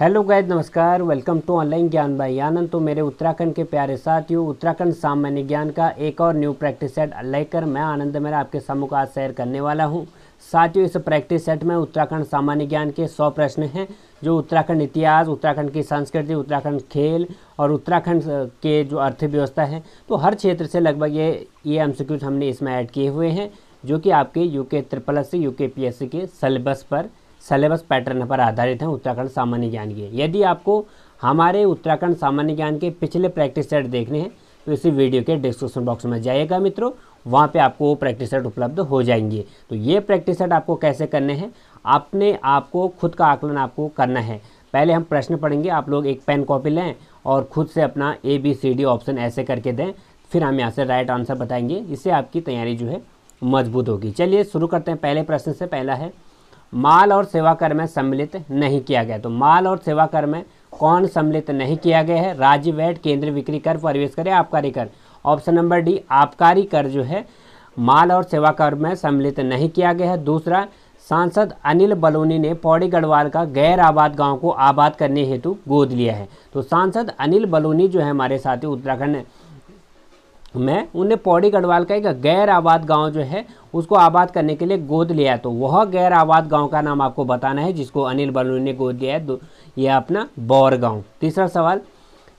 hello गायद नमस्कार welcome to online ज्ञान भाई आनंद तो मेरे उत्तराखंड के प्यारे साथियों उत्तराखंड सामान्य ज्ञान का एक और न्यू प्रैक्टिस सेट लेकर मैं आनंद मेरा आपके सम्मुख आज शेयर करने वाला हूं साथियों इस प्रैक्टिस सेट में उत्तराखंड सामान्य ज्ञान के सौ प्रश्न हैं जो उत्तराखंड इतिहास उत्तराखंड की संस्कृति उत्तराखंड खेल और उत्तराखंड के जो अर्थव्यवस्था है तो हर क्षेत्र से लगभग ये ये एम हमने इसमें ऐड किए हुए हैं जो कि आपके U K triple S C U K P S C के सिलेबस पर सिलेबस पैटर्न पर आधारित हैं उत्तराखंड सामान्य ज्ञान के यदि आपको हमारे उत्तराखंड सामान्य ज्ञान के पिछले प्रैक्टिस सेट देखने हैं तो इसी वीडियो के डिस्क्रिप्शन बॉक्स में जाइएगा मित्रों वहाँ पे आपको वो प्रैक्टिस सेट उपलब्ध हो जाएंगे तो ये प्रैक्टिस सेट आपको कैसे करने हैं अपने आप को खुद का आकलन आपको करना है पहले हम प्रश्न पढ़ेंगे आप लोग एक पेन कॉपी लें और खुद से अपना A B C D option ऐसे करके दें फिर हम यहाँ से राइट आंसर बताएंगे इससे आपकी तैयारी जो है मजबूत होगी चलिए शुरू करते हैं पहले प्रश्न से पहला है माल और सेवा कर में सम्मिलित नहीं किया गया तो माल और सेवा कर में कौन सम्मिलित नहीं किया गया है राज्य वैट केंद्र बिक्री कर परिवेश कर या आबकारी कर ऑप्शन नंबर डी आबकारी कर जो है माल और सेवा कर में सम्मिलित नहीं किया गया है दूसरा सांसद अनिल बलूनी ने पौड़ी गढ़वाल का गैर आबाद गांव को आबाद करने हेतु गोद लिया है तो सांसद अनिल बलूनी जो है हमारे साथी उत्तराखंड में उन्हें पौड़ी गढ़वाल का एक गैर आबाद गांव जो है उसको आबाद करने के लिए गोद लिया तो वह गैर आबाद गांव का नाम आपको बताना है जिसको अनिल बलून ने गोद लिया है यह अपना बौर गांव तीसरा सवाल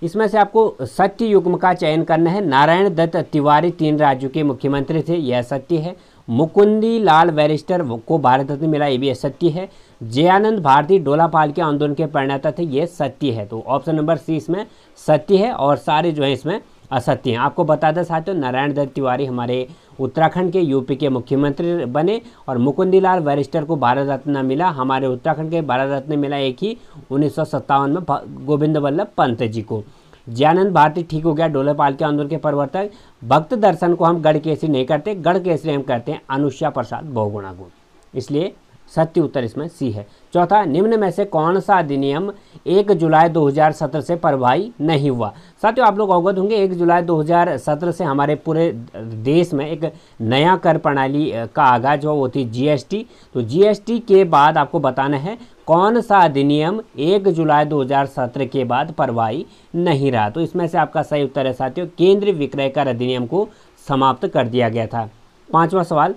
इसमें से आपको सत्य युग्म का चयन करना है नारायण दत्त तिवारी तीन राज्यों के मुख्यमंत्री थे यह सत्य है मुकुंदी लाल बैरिस्टर को भारत रत्न मिला ये भी असत्य है जयानंद भारती डोलापाल के आंदोलन के परिणाता थे ये सत्य है तो ऑप्शन नंबर सी इसमें सत्य है और सारे जो है इसमें असत्य हैं आपको बता दें साथियों नारायण दत्त तिवारी हमारे उत्तराखंड के यूपी के मुख्यमंत्री बने और मुकुंदीलाल वरिष्ठर को भारत रत्न मिला हमारे उत्तराखंड के भारत रत्न मिला एक ही उन्नीस में गोविंद वल्लभ पंत जी को जयानंद भारती ठीक हो गया डोलेपाल के आंदोलन के प्रवर्तक भक्त दर्शन को हम गढ़ केसरी नहीं करते गढ़ केसरी हम करते हैं अनुष्या प्रसाद बहुगुणा को इसलिए सत्य उत्तर इसमें सी है चौथा निम्न में से कौन सा अधिनियम 1 जुलाई 2017 से प्रभावी नहीं हुआ साथियों आप लोग अवगत होंगे 1 जुलाई 2017 से हमारे पूरे देश में एक नया कर प्रणाली का आगाज हुआ वो थी जीएसटी तो जीएसटी के बाद आपको बताना है कौन सा अधिनियम 1 जुलाई 2017 के बाद प्रभावी नहीं रहा तो इसमें से आपका सही उत्तर है साथियों केंद्रीय विक्रय कर अधिनियम को समाप्त कर दिया गया था पाँचवा सवाल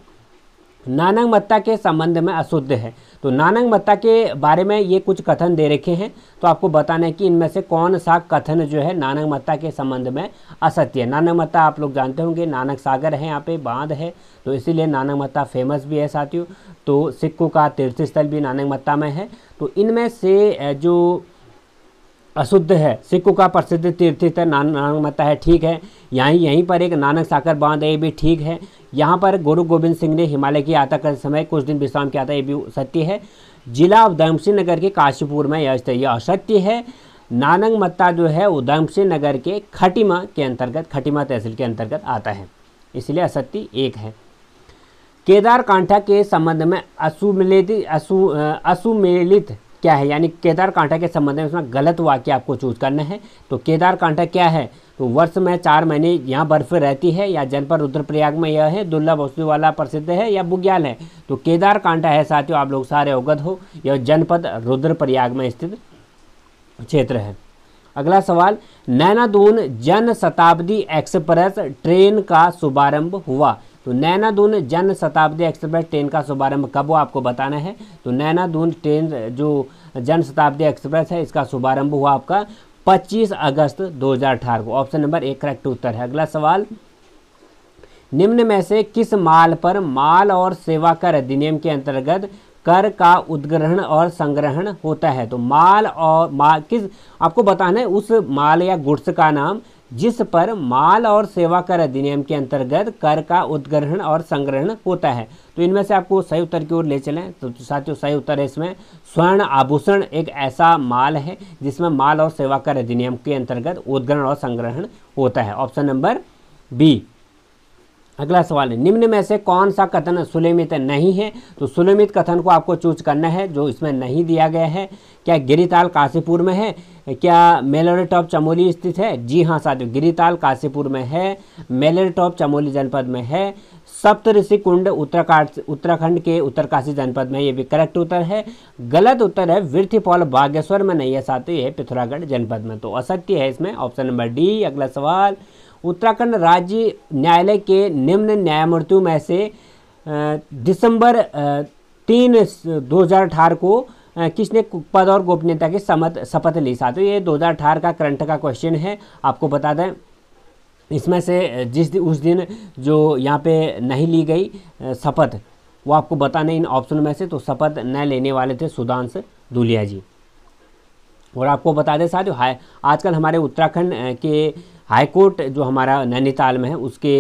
नानंग मत्ता के संबंध में अशुद्ध है तो नानंग मत्ता के बारे में ये कुछ कथन दे रखे हैं तो आपको बताना है कि इनमें से कौन सा कथन जो है नानक मत्ता के संबंध में असत्य है नानक मत्ता आप लोग जानते होंगे नानक सागर है यहाँ पे बांध है तो इसीलिए नानक मत्ता फेमस भी है साथियों तो सिक्कों का तीर्थस्थल भी नानक मत्ता में है तो इनमें से जो अशुद्ध है सिखों का प्रसिद्ध तीर्थ स्थल नानक माता है ठीक है यहीं यहीं पर एक नानक साकर बांध है ये भी ठीक है यहाँ पर गुरु गोविंद सिंह ने हिमालय की यात्रा करते समय कुछ दिन विश्राम किया था ये भी सत्य है जिला उधमसिंह नगर के काशीपुर में यह स्थित यह असत्य है नानक मत्ता जो है उधम सिंह नगर के खटीमा के अंतर्गत खटीमा तहसील के अंतर्गत आता है इसलिए असत्य एक है केदार कांठा के संबंध में असुमिलित असु असुमिलित क्या है यानी केदार कांटा के संबंध में उसमें गलत वाक्य आपको चूज करना है तो केदार कांटा क्या है तो वर्ष में चार महीने यहाँ बर्फ रहती है या जनपद रुद्रप्रयाग में यह है दुर्लभ वस्तु वाला प्रसिद्ध है या बुग्याल है तो केदार कांटा है साथियों आप लोग सारे अवगत हो यह जनपद रुद्रप्रयाग में स्थित क्षेत्र है अगला सवाल नैनादून जन शताब्दी एक्सप्रेस ट्रेन का शुभारंभ हुआ तो नैना दून जन शताब्दी एक्सप्रेस ट्रेन का शुभारंभ कब वो आपको बताना है तो नैना दून ट्रेन जो जन शताब्दी एक्सप्रेस है इसका शुभारंभ हुआ आपका 25 अगस्त 2018 को ऑप्शन नंबर एक करेक्ट उत्तर है अगला सवाल निम्न में से किस माल पर माल और सेवा कर अधिनियम के अंतर्गत कर का उद्ग्रहण और संग्रहण होता है तो माल और माल किस आपको बताना है उस माल या गुड्स का नाम जिस पर माल और सेवा कर अधिनियम के अंतर्गत कर का उद्ग्रहण और संग्रहण होता है तो इनमें से आपको सही उत्तर की ओर ले चलें तो साथियों सही उत्तर है इसमें स्वर्ण आभूषण एक ऐसा माल है जिसमें माल और सेवा कर अधिनियम के अंतर्गत उद्ग्रहण और संग्रहण होता है ऑप्शन नंबर बी अगला सवाल है निम्न में से कौन सा कथन सुलेमित नहीं है तो सुलेमित कथन को आपको चूज करना है जो इसमें नहीं दिया गया है क्या गिरिताल काशीपुर में है क्या मेलोरेट टॉप चमोली स्थित है जी हाँ साथियों गिरिताल काशीपुर में है मेलोरेट टॉप चमोली जनपद में है सप्तऋषि कुंड उत्तराखंड उत्तराखंड के उत्तरकाशी जनपद में ये भी करेक्ट उत्तर है गलत उत्तर है वृथिफॉल बागेश्वर में नहीं है साथ ही है पिथौरागढ़ जनपद में तो असत्य है इसमें ऑप्शन नंबर डी अगला सवाल उत्तराखंड राज्य न्यायालय के निम्न न्यायमूर्तियों में से दिसंबर तीन दो को किसने पद और गोपनीयता की समत शपथ ली साथियों ये 2018 का करंट का क्वेश्चन है आपको बता दें इसमें से जिस उस दिन जो यहाँ पे नहीं ली गई शपथ वो आपको बताने इन ऑप्शन में से तो शपथ न लेने वाले थे सुधांश दुलिया जी और आपको बता दें साथियों हाई आजकल हमारे उत्तराखंड के हाईकोर्ट जो हमारा नैनीताल में है उसके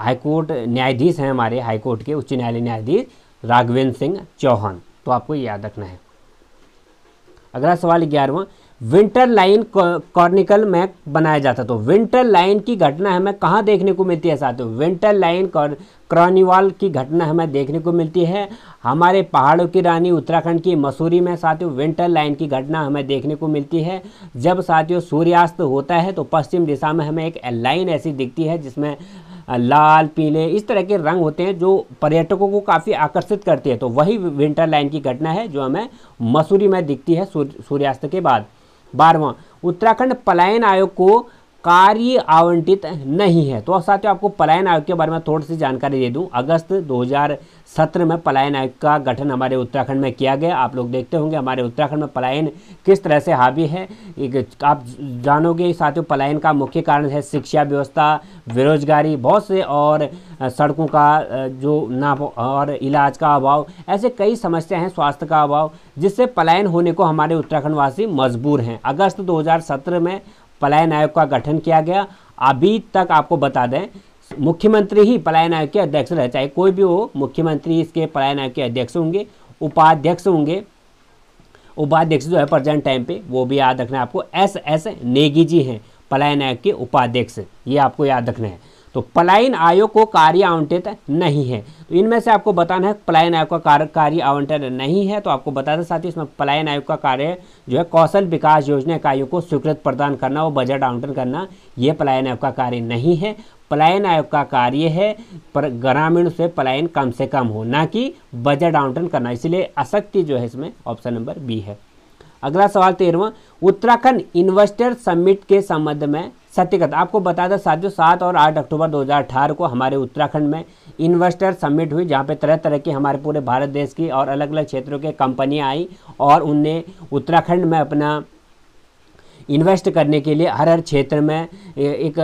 हाईकोर्ट न्यायाधीश हैं हमारे हाईकोर्ट के उच्च न्यायालय न्यायाधीश राघवेंद्र सिंह चौहान तो आपको याद रखना है अगला सवाल ग्यारहवा विंटर लाइन कॉर्निकल में बनाया जाता तो विंटर लाइन की घटना हमें कहाँ देखने को मिलती है साथियों विंटर लाइन क्रॉनिवाल की घटना हमें देखने को मिलती है हमारे पहाड़ों की रानी उत्तराखंड की मसूरी में साथियों विंटर लाइन की घटना हमें देखने को मिलती है जब साथियों सूर्यास्त होता है तो पश्चिम दिशा में हमें एक लाइन ऐसी दिखती है जिसमें लाल पीले इस तरह के रंग होते हैं जो पर्यटकों को काफ़ी आकर्षित करती है तो वही विंटर लाइन की घटना है जो हमें मसूरी में दिखती है सूर्यास्त के बाद बारवा उत्तराखंड पलायन आयोग को कार्य आवंटित नहीं है तो साथियों आपको पलायन आयोग के बारे में थोड़ी सी जानकारी दे दूं अगस्त 2017 में पलायन आयोग का गठन हमारे उत्तराखंड में किया गया आप लोग देखते होंगे हमारे उत्तराखंड में पलायन किस तरह से हावी है एक आप जानोगे साथियों पलायन का मुख्य कारण है शिक्षा व्यवस्था बेरोजगारी बहुत से और सड़कों का जो ना और इलाज का अभाव ऐसे कई समस्याएँ हैं स्वास्थ्य का अभाव जिससे पलायन होने को हमारे उत्तराखंडवासी मजबूर हैं अगस्त 2017 में पलायन आयोग का गठन किया गया अभी तक आपको बता दें मुख्यमंत्री ही पलायन आयोग के अध्यक्ष रह चाहे कोई भी हो मुख्यमंत्री इसके पलायन आयोग के अध्यक्ष होंगे उपाध्यक्ष होंगे उपाध्यक्ष जो है प्रजेंट टाइम पे वो भी याद रखना है आपको एस एस नेगी जी हैं पलायन आयोग के उपाध्यक्ष ये आपको याद रखना है तो पलायन आयोग को कार्य आवंटित नहीं है तो इनमें से आपको बताना है पलायन आयोग का कार्य कार्य आवंटन नहीं है तो आपको बता दें साथ इसमें पलायन आयोग का कार्य जो है कौशल विकास योजना इकाइयों को स्वीकृत प्रदान करना और बजट आवंटन करना यह पलायन आयोग का कार्य नहीं है पलायन आयोग का कार्य है पर ग्रामीण से पलायन कम से कम हो ना कि बजट आवंटन करना इसलिए असक्ति जो है इसमें ऑप्शन नंबर बी है अगला सवाल तेरहवा उत्तराखंड इन्वेस्टर समिट के संबंध में सत्यगत आपको बता दें साथियों सात और आठ अक्टूबर 2018 को हमारे उत्तराखंड में इन्वेस्टर समिट हुई जहां पे तरह तरह की हमारे पूरे भारत देश की और अलग अलग क्षेत्रों के कंपनियां आई और उनने उत्तराखंड में अपना इन्वेस्ट करने के लिए हर हर क्षेत्र में एक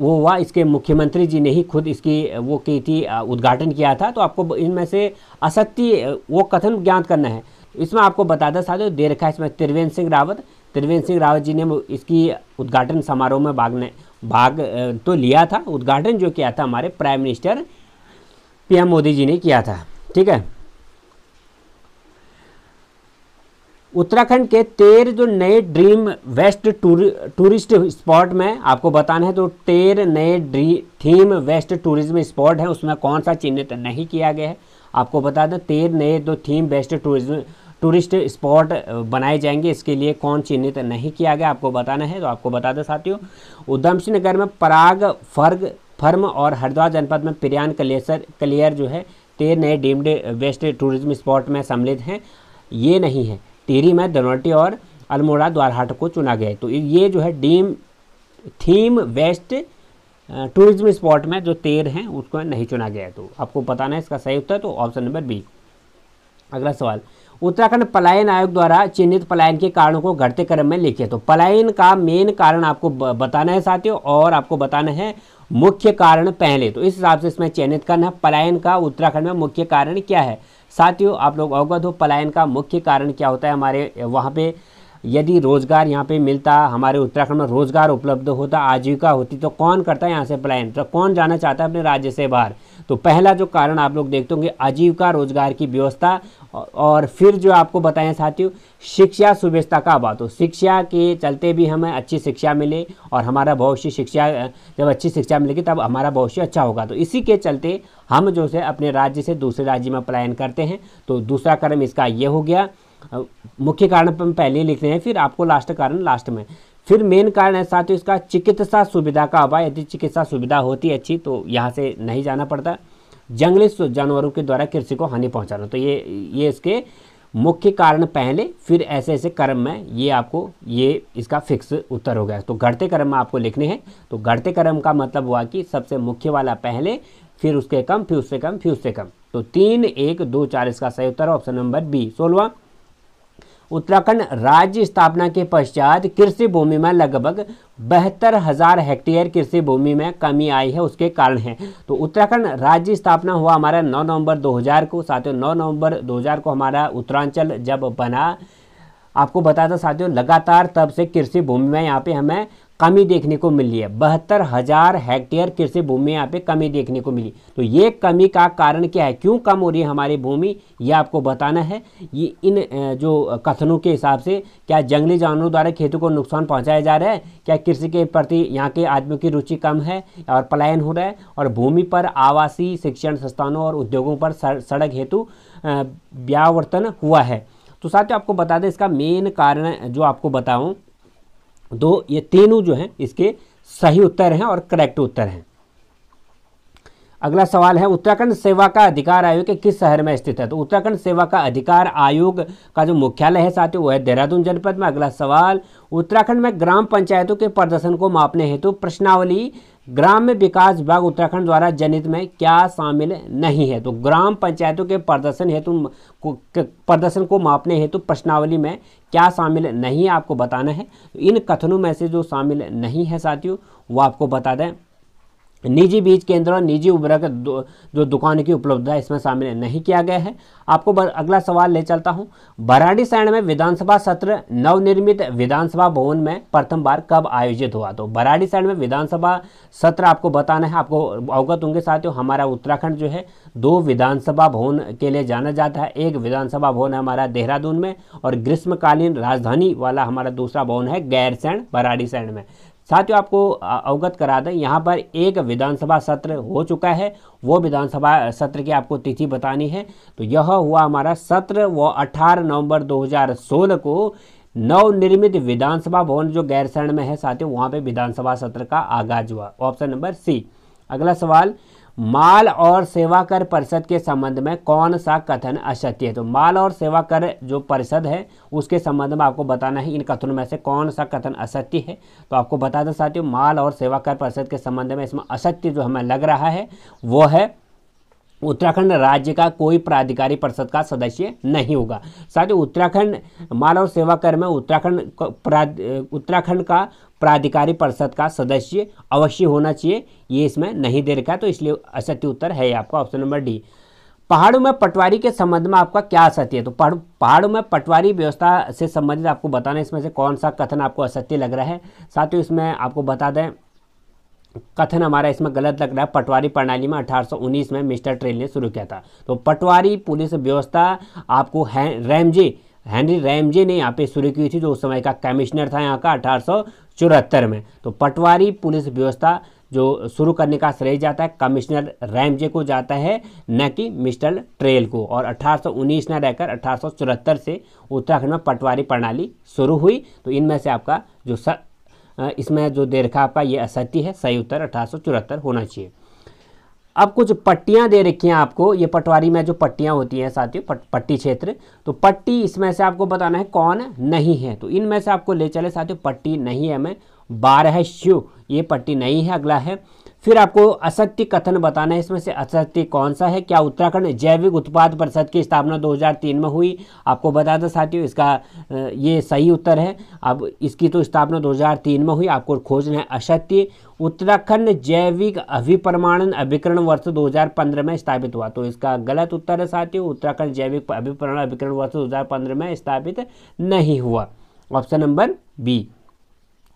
वो हुआ इसके मुख्यमंत्री जी ने ही खुद इसकी वो की थी उद्घाटन किया था तो आपको इनमें से असत्य वो कथन ज्ञात करना है इसमें आपको बता दें साथियों दे रखा इसमें त्रिवेंद्र सिंह रावत त्रिवेंद्र सिंह रावत जी ने इसकी उद्घाटन समारोह में भाग ने भाग तो लिया था उद्घाटन जो किया था हमारे prime minister PM Modi ji ने किया था ठीक है उत्तराखंड के तेरह जो नए dream based tour tourist spot में आपको बताना है तो तेरह नए ड्री थीम वेस्ट टूरिज्म स्पॉट है उसमें कौन सा चिन्हित नहीं किया गया है आपको बता दें तेरह नए जो theme based tourism tourist spot बनाए जाएंगे इसके लिए कौन चिन्हित नहीं किया गया आपको बताना है तो आपको बता दें साथियों उधम नगर में पराग फर्ग फर्म और हरिद्वार जनपद में पिरियान कलेसर क्लियर जो है तेरह नए डीम्ड वेस्ट टूरिज्म स्पॉट में सम्मिलित हैं ये नहीं है टिहरी में धनौटी और अल्मोड़ा द्वारहाट को चुना गया है तो ये जो है डीम थीम वेस्ट टूरिज्म स्पॉट में जो तेर हैं उसको नहीं चुना गया है तो आपको बताना है इसका सही उत्तर तो ऑप्शन नंबर बी अगला सवाल उत्तराखंड पलायन आयोग द्वारा चिन्हित पलायन के कारणों को घटते क्रम में लिखे तो पलायन का मेन कारण आपको बताना है साथियों और आपको बताना है मुख्य कारण पहले तो इस हिसाब से इसमें चिन्हित करना है पलायन का उत्तराखंड में मुख्य कारण क्या है साथियों आप लोग अवगत हो पलायन का मुख्य कारण क्या होता है हमारे वहाँ पे यदि रोज़गार यहाँ पे मिलता हमारे उत्तराखंड में रोज़गार उपलब्ध होता आजीविका होती तो कौन करता है यहाँ से पलायन तो कौन जाना चाहता है अपने राज्य से बाहर तो पहला जो कारण आप लोग देखते होंगे आजीविका रोजगार की व्यवस्था और फिर जो आपको बताएं साथियों शिक्षा सुव्यवस्था का अभाव तो शिक्षा के चलते भी हमें अच्छी शिक्षा मिले और हमारा भविष्य शिक्षा जब अच्छी शिक्षा मिलेगी तब हमारा भविष्य अच्छा होगा तो इसी के चलते हम जो है अपने राज्य से दूसरे राज्य में पलायन करते हैं तो दूसरा कर्म इसका ये हो गया मुख्य कारण हम पहले लिख रहे हैं फिर आपको लास्ट कारण लास्ट में फिर मेन कारण है साथियों इसका चिकित्सा सुविधा का अभाव यदि चिकित्सा सुविधा होती अच्छी तो यहाँ से नहीं जाना पड़ता जंगली जानवरों के द्वारा कृषि को हानि पहुंचाना तो ये ये इसके मुख्य कारण पहले फिर ऐसे ऐसे कर्म में ये आपको ये इसका फिक्स उत्तर हो गया तो घटते कर्म आपको लिखने हैं तो घटते कर्म का मतलब हुआ कि सबसे मुख्य वाला पहले फिर उसके कम फिर उससे कम फिर उससे कम तो तीन एक दो चार इसका सही उत्तर ऑप्शन नंबर बी सोलवा उत्तराखंड राज्य स्थापना के पश्चात कृषि भूमि में लगभग बहत्तर हजार हेक्टेयर कृषि भूमि में कमी आई है उसके कारण है तो उत्तराखंड राज्य स्थापना हुआ हमारा 9 नवंबर 2000 को साथियों 9 नवंबर 2000 को हमारा उत्तरांचल जब बना आपको बताया था साथियों लगातार तब से कृषि भूमि में यहाँ पे हमें कमी देखने को मिली है बहत्तर हजार हेक्टेयर कृषि भूमि यहाँ पे कमी देखने को मिली तो ये कमी का कारण क्या है क्यों कम हो रही है हमारी भूमि ये आपको बताना है ये इन जो कथनों के हिसाब से क्या जंगली जानवरों द्वारा खेतों को नुकसान पहुँचाया जा रहा है क्या कृषि के प्रति यहाँ के आदमियों की रुचि कम है और पलायन हो रहा है और भूमि पर आवासीय शिक्षण संस्थानों और उद्योगों पर सड़क हेतु व्यावर्तन हुआ है तो साथ आपको बता दें इसका मेन कारण जो आपको बताऊँ दो ये तीनों जो हैं इसके सही उत्तर हैं और करेक्ट उत्तर हैं अगला सवाल है उत्तराखंड सेवा का अधिकार आयोग के किस शहर में स्थित है तो उत्तराखंड सेवा का अधिकार आयोग का जो मुख्यालय है साथियों वो है देहरादून जनपद में अगला सवाल उत्तराखंड में ग्राम पंचायतों के प्रदर्शन को मापने हेतु प्रश्नावली ग्राम्य विकास विभाग उत्तराखंड द्वारा जनित में क्या शामिल नहीं है तो ग्राम पंचायतों के प्रदर्शन हेतु प्रदर्शन को मापने हेतु प्रश्नावली में क्या शामिल नहीं है आपको बताना है तो इन कथनों में से जो शामिल नहीं है साथियों वो आपको बता दें निजी बीज केंद्र और निजी उर्वरक जो दुकान की उपलब्धता इसमें शामिल नहीं किया गया है आपको अगला सवाल ले चलता हूं बराड़ी शहर में विधानसभा सत्र नवनिर्मित विधानसभा भवन में प्रथम बार कब आयोजित हुआ तो बराड़ी शहर में विधानसभा सत्र आपको बताना है आपको अवगत होंगे साथियों हमारा उत्तराखंड जो है दो विधानसभा भवन के लिए जाना जाता है एक विधानसभा भवन है हमारा देहरादून में और ग्रीष्मकालीन राजधानी वाला हमारा दूसरा भवन है गैरसैण बराड़ी सैण में साथियों आपको अवगत करा दें यहाँ पर एक विधानसभा सत्र हो चुका है वो विधानसभा सत्र की आपको तिथि बतानी है तो यह हुआ हमारा सत्र वो 18 नवंबर 2016 को नवनिर्मित विधानसभा भवन जो गैरसैंण में है साथियों वहाँ पे विधानसभा सत्र का आगाज हुआ ऑप्शन नंबर सी अगला सवाल माल और सेवा कर परिषद के संबंध में कौन सा कथन असत्य है तो माल और सेवा कर जो परिषद है उसके संबंध में आपको बताना है इन कथनों में से कौन सा कथन असत्य है तो आपको बता दें साथियों माल और सेवा कर परिषद के संबंध में इसमें असत्य जो हमें लग रहा है वो है उत्तराखंड राज्य का कोई प्राधिकारी परिषद का सदस्य नहीं होगा साथ ही उत्तराखंड माल और सेवा कर में उत्तराखंड उत्तराखंड का प्राधिकारी परिषद का सदस्य अवश्य होना चाहिए ये इसमें नहीं दे रखा है तो इसलिए असत्य उत्तर है आपका ऑप्शन नंबर डी पहाड़ों में पटवारी के संबंध में आपका क्या असत्य है तो पहाड़ों में पटवारी व्यवस्था से संबंधित आपको बताना इसमें से कौन सा कथन आपको असत्य लग रहा है साथ ही इसमें आपको बता दें कथन हमारा इसमें गलत लग रहा है पटवारी प्रणाली में 1819 में मिस्टर ट्रेल ने शुरू किया था तो पटवारी पुलिस व्यवस्था आपको है रैमजे हेनरी रैमजे ने यहाँ पे शुरू की थी जो उस समय का कमिश्नर था यहाँ का अठारह चौहत्तर में तो पटवारी पुलिस व्यवस्था जो शुरू करने का श्रेय जाता है कमिश्नर रैमजे को जाता है न कि मिस्टर ट्रेल को और 1819 न रहकर अठारह से उत्तराखंड में पटवारी प्रणाली शुरू हुई तो इनमें से आपका जो स इसमें जो देखा आपका ये असत्य है सही उत्तर अठारह होना चाहिए अब कुछ पट्टियां दे रखी हैं आपको ये पटवारी में जो पट्टियां होती हैं साथियों पट, पट्टी क्षेत्र तो पट्टी इसमें से आपको बताना है कौन नहीं है तो इनमें से आपको ले चले साथियों पट्टी नहीं है मैं बारह है शिव ये पट्टी नहीं है अगला है फिर आपको असत्य कथन बताना है इसमें से असत्य कौन सा है क्या उत्तराखंड जैविक उत्पाद परिषद की स्थापना 2003 में हुई आपको बता दें साथियों इसका ये सही उत्तर है अब इसकी तो स्थापना 2003 में हुई आपको खोजना है असत्य उत्तराखंड जैविक अभिप्रमाणन अभिकरण वर्ष 2015 में स्थापित हुआ तो इसका गलत उत्तर है साथियों उत्तराखंड जैविक अभिप्रमाण अभिकरण वर्ष दो में स्थापित नहीं हुआ ऑप्शन नंबर बी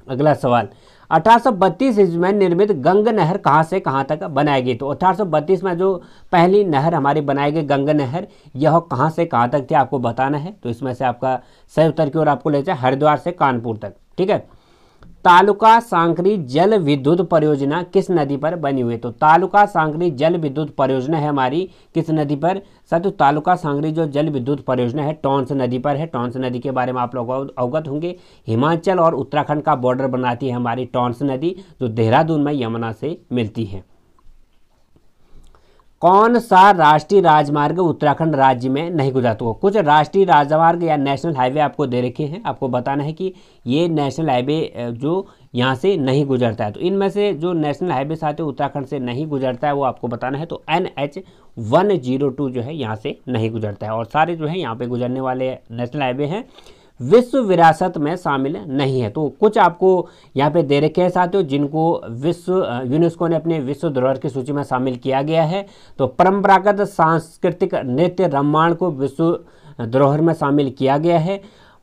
अगला सवाल अठारह ईस्वी में निर्मित गंग नहर कहाँ से कहाँ तक बनाई गई तो अठारह में जो पहली नहर हमारी बनाई गई गंग नहर यह कहाँ से कहाँ तक थी आपको बताना है तो इसमें से आपका सही उत्तर की ओर आपको ले जाए हरिद्वार से कानपुर तक ठीक है तालुका सांकरी जल विद्युत परियोजना किस नदी पर बनी हुई है तो तालुका सांकरी जल विद्युत परियोजना है हमारी किस नदी पर सर तो तालुका सांकरी जो जल विद्युत परियोजना है टोंस नदी पर है टोंस नदी के बारे में आप लोग अवगत होंगे हिमाचल और उत्तराखंड का बॉर्डर बनाती है हमारी टोंस नदी जो देहरादून में यमुना से मिलती है कौन सा राष्ट्रीय राजमार्ग उत्तराखंड राज्य में नहीं गुजरता हो तो कुछ राष्ट्रीय राजमार्ग या नेशनल हाईवे आपको दे रखे हैं आपको बताना है कि ये नेशनल हाईवे जो यहाँ से नहीं गुजरता है तो इनमें से जो नेशनल हाईवे साथ उत्तराखंड से नहीं गुजरता है वो आपको बताना है तो N H one zero two जो है यहाँ से नहीं गुजरता है और सारे जो है यहाँ पे गुजरने वाले नेशनल हाईवे हैं विश्व विरासत में शामिल नहीं है तो कुछ आपको यहाँ पे दे रखे हैं साथियों जिनको विश्व यूनेस्को ने अपने विश्व धरोहर की सूची में शामिल किया गया है तो परंपरागत सांस्कृतिक नृत्य रामायण को विश्व धरोहर में शामिल किया गया है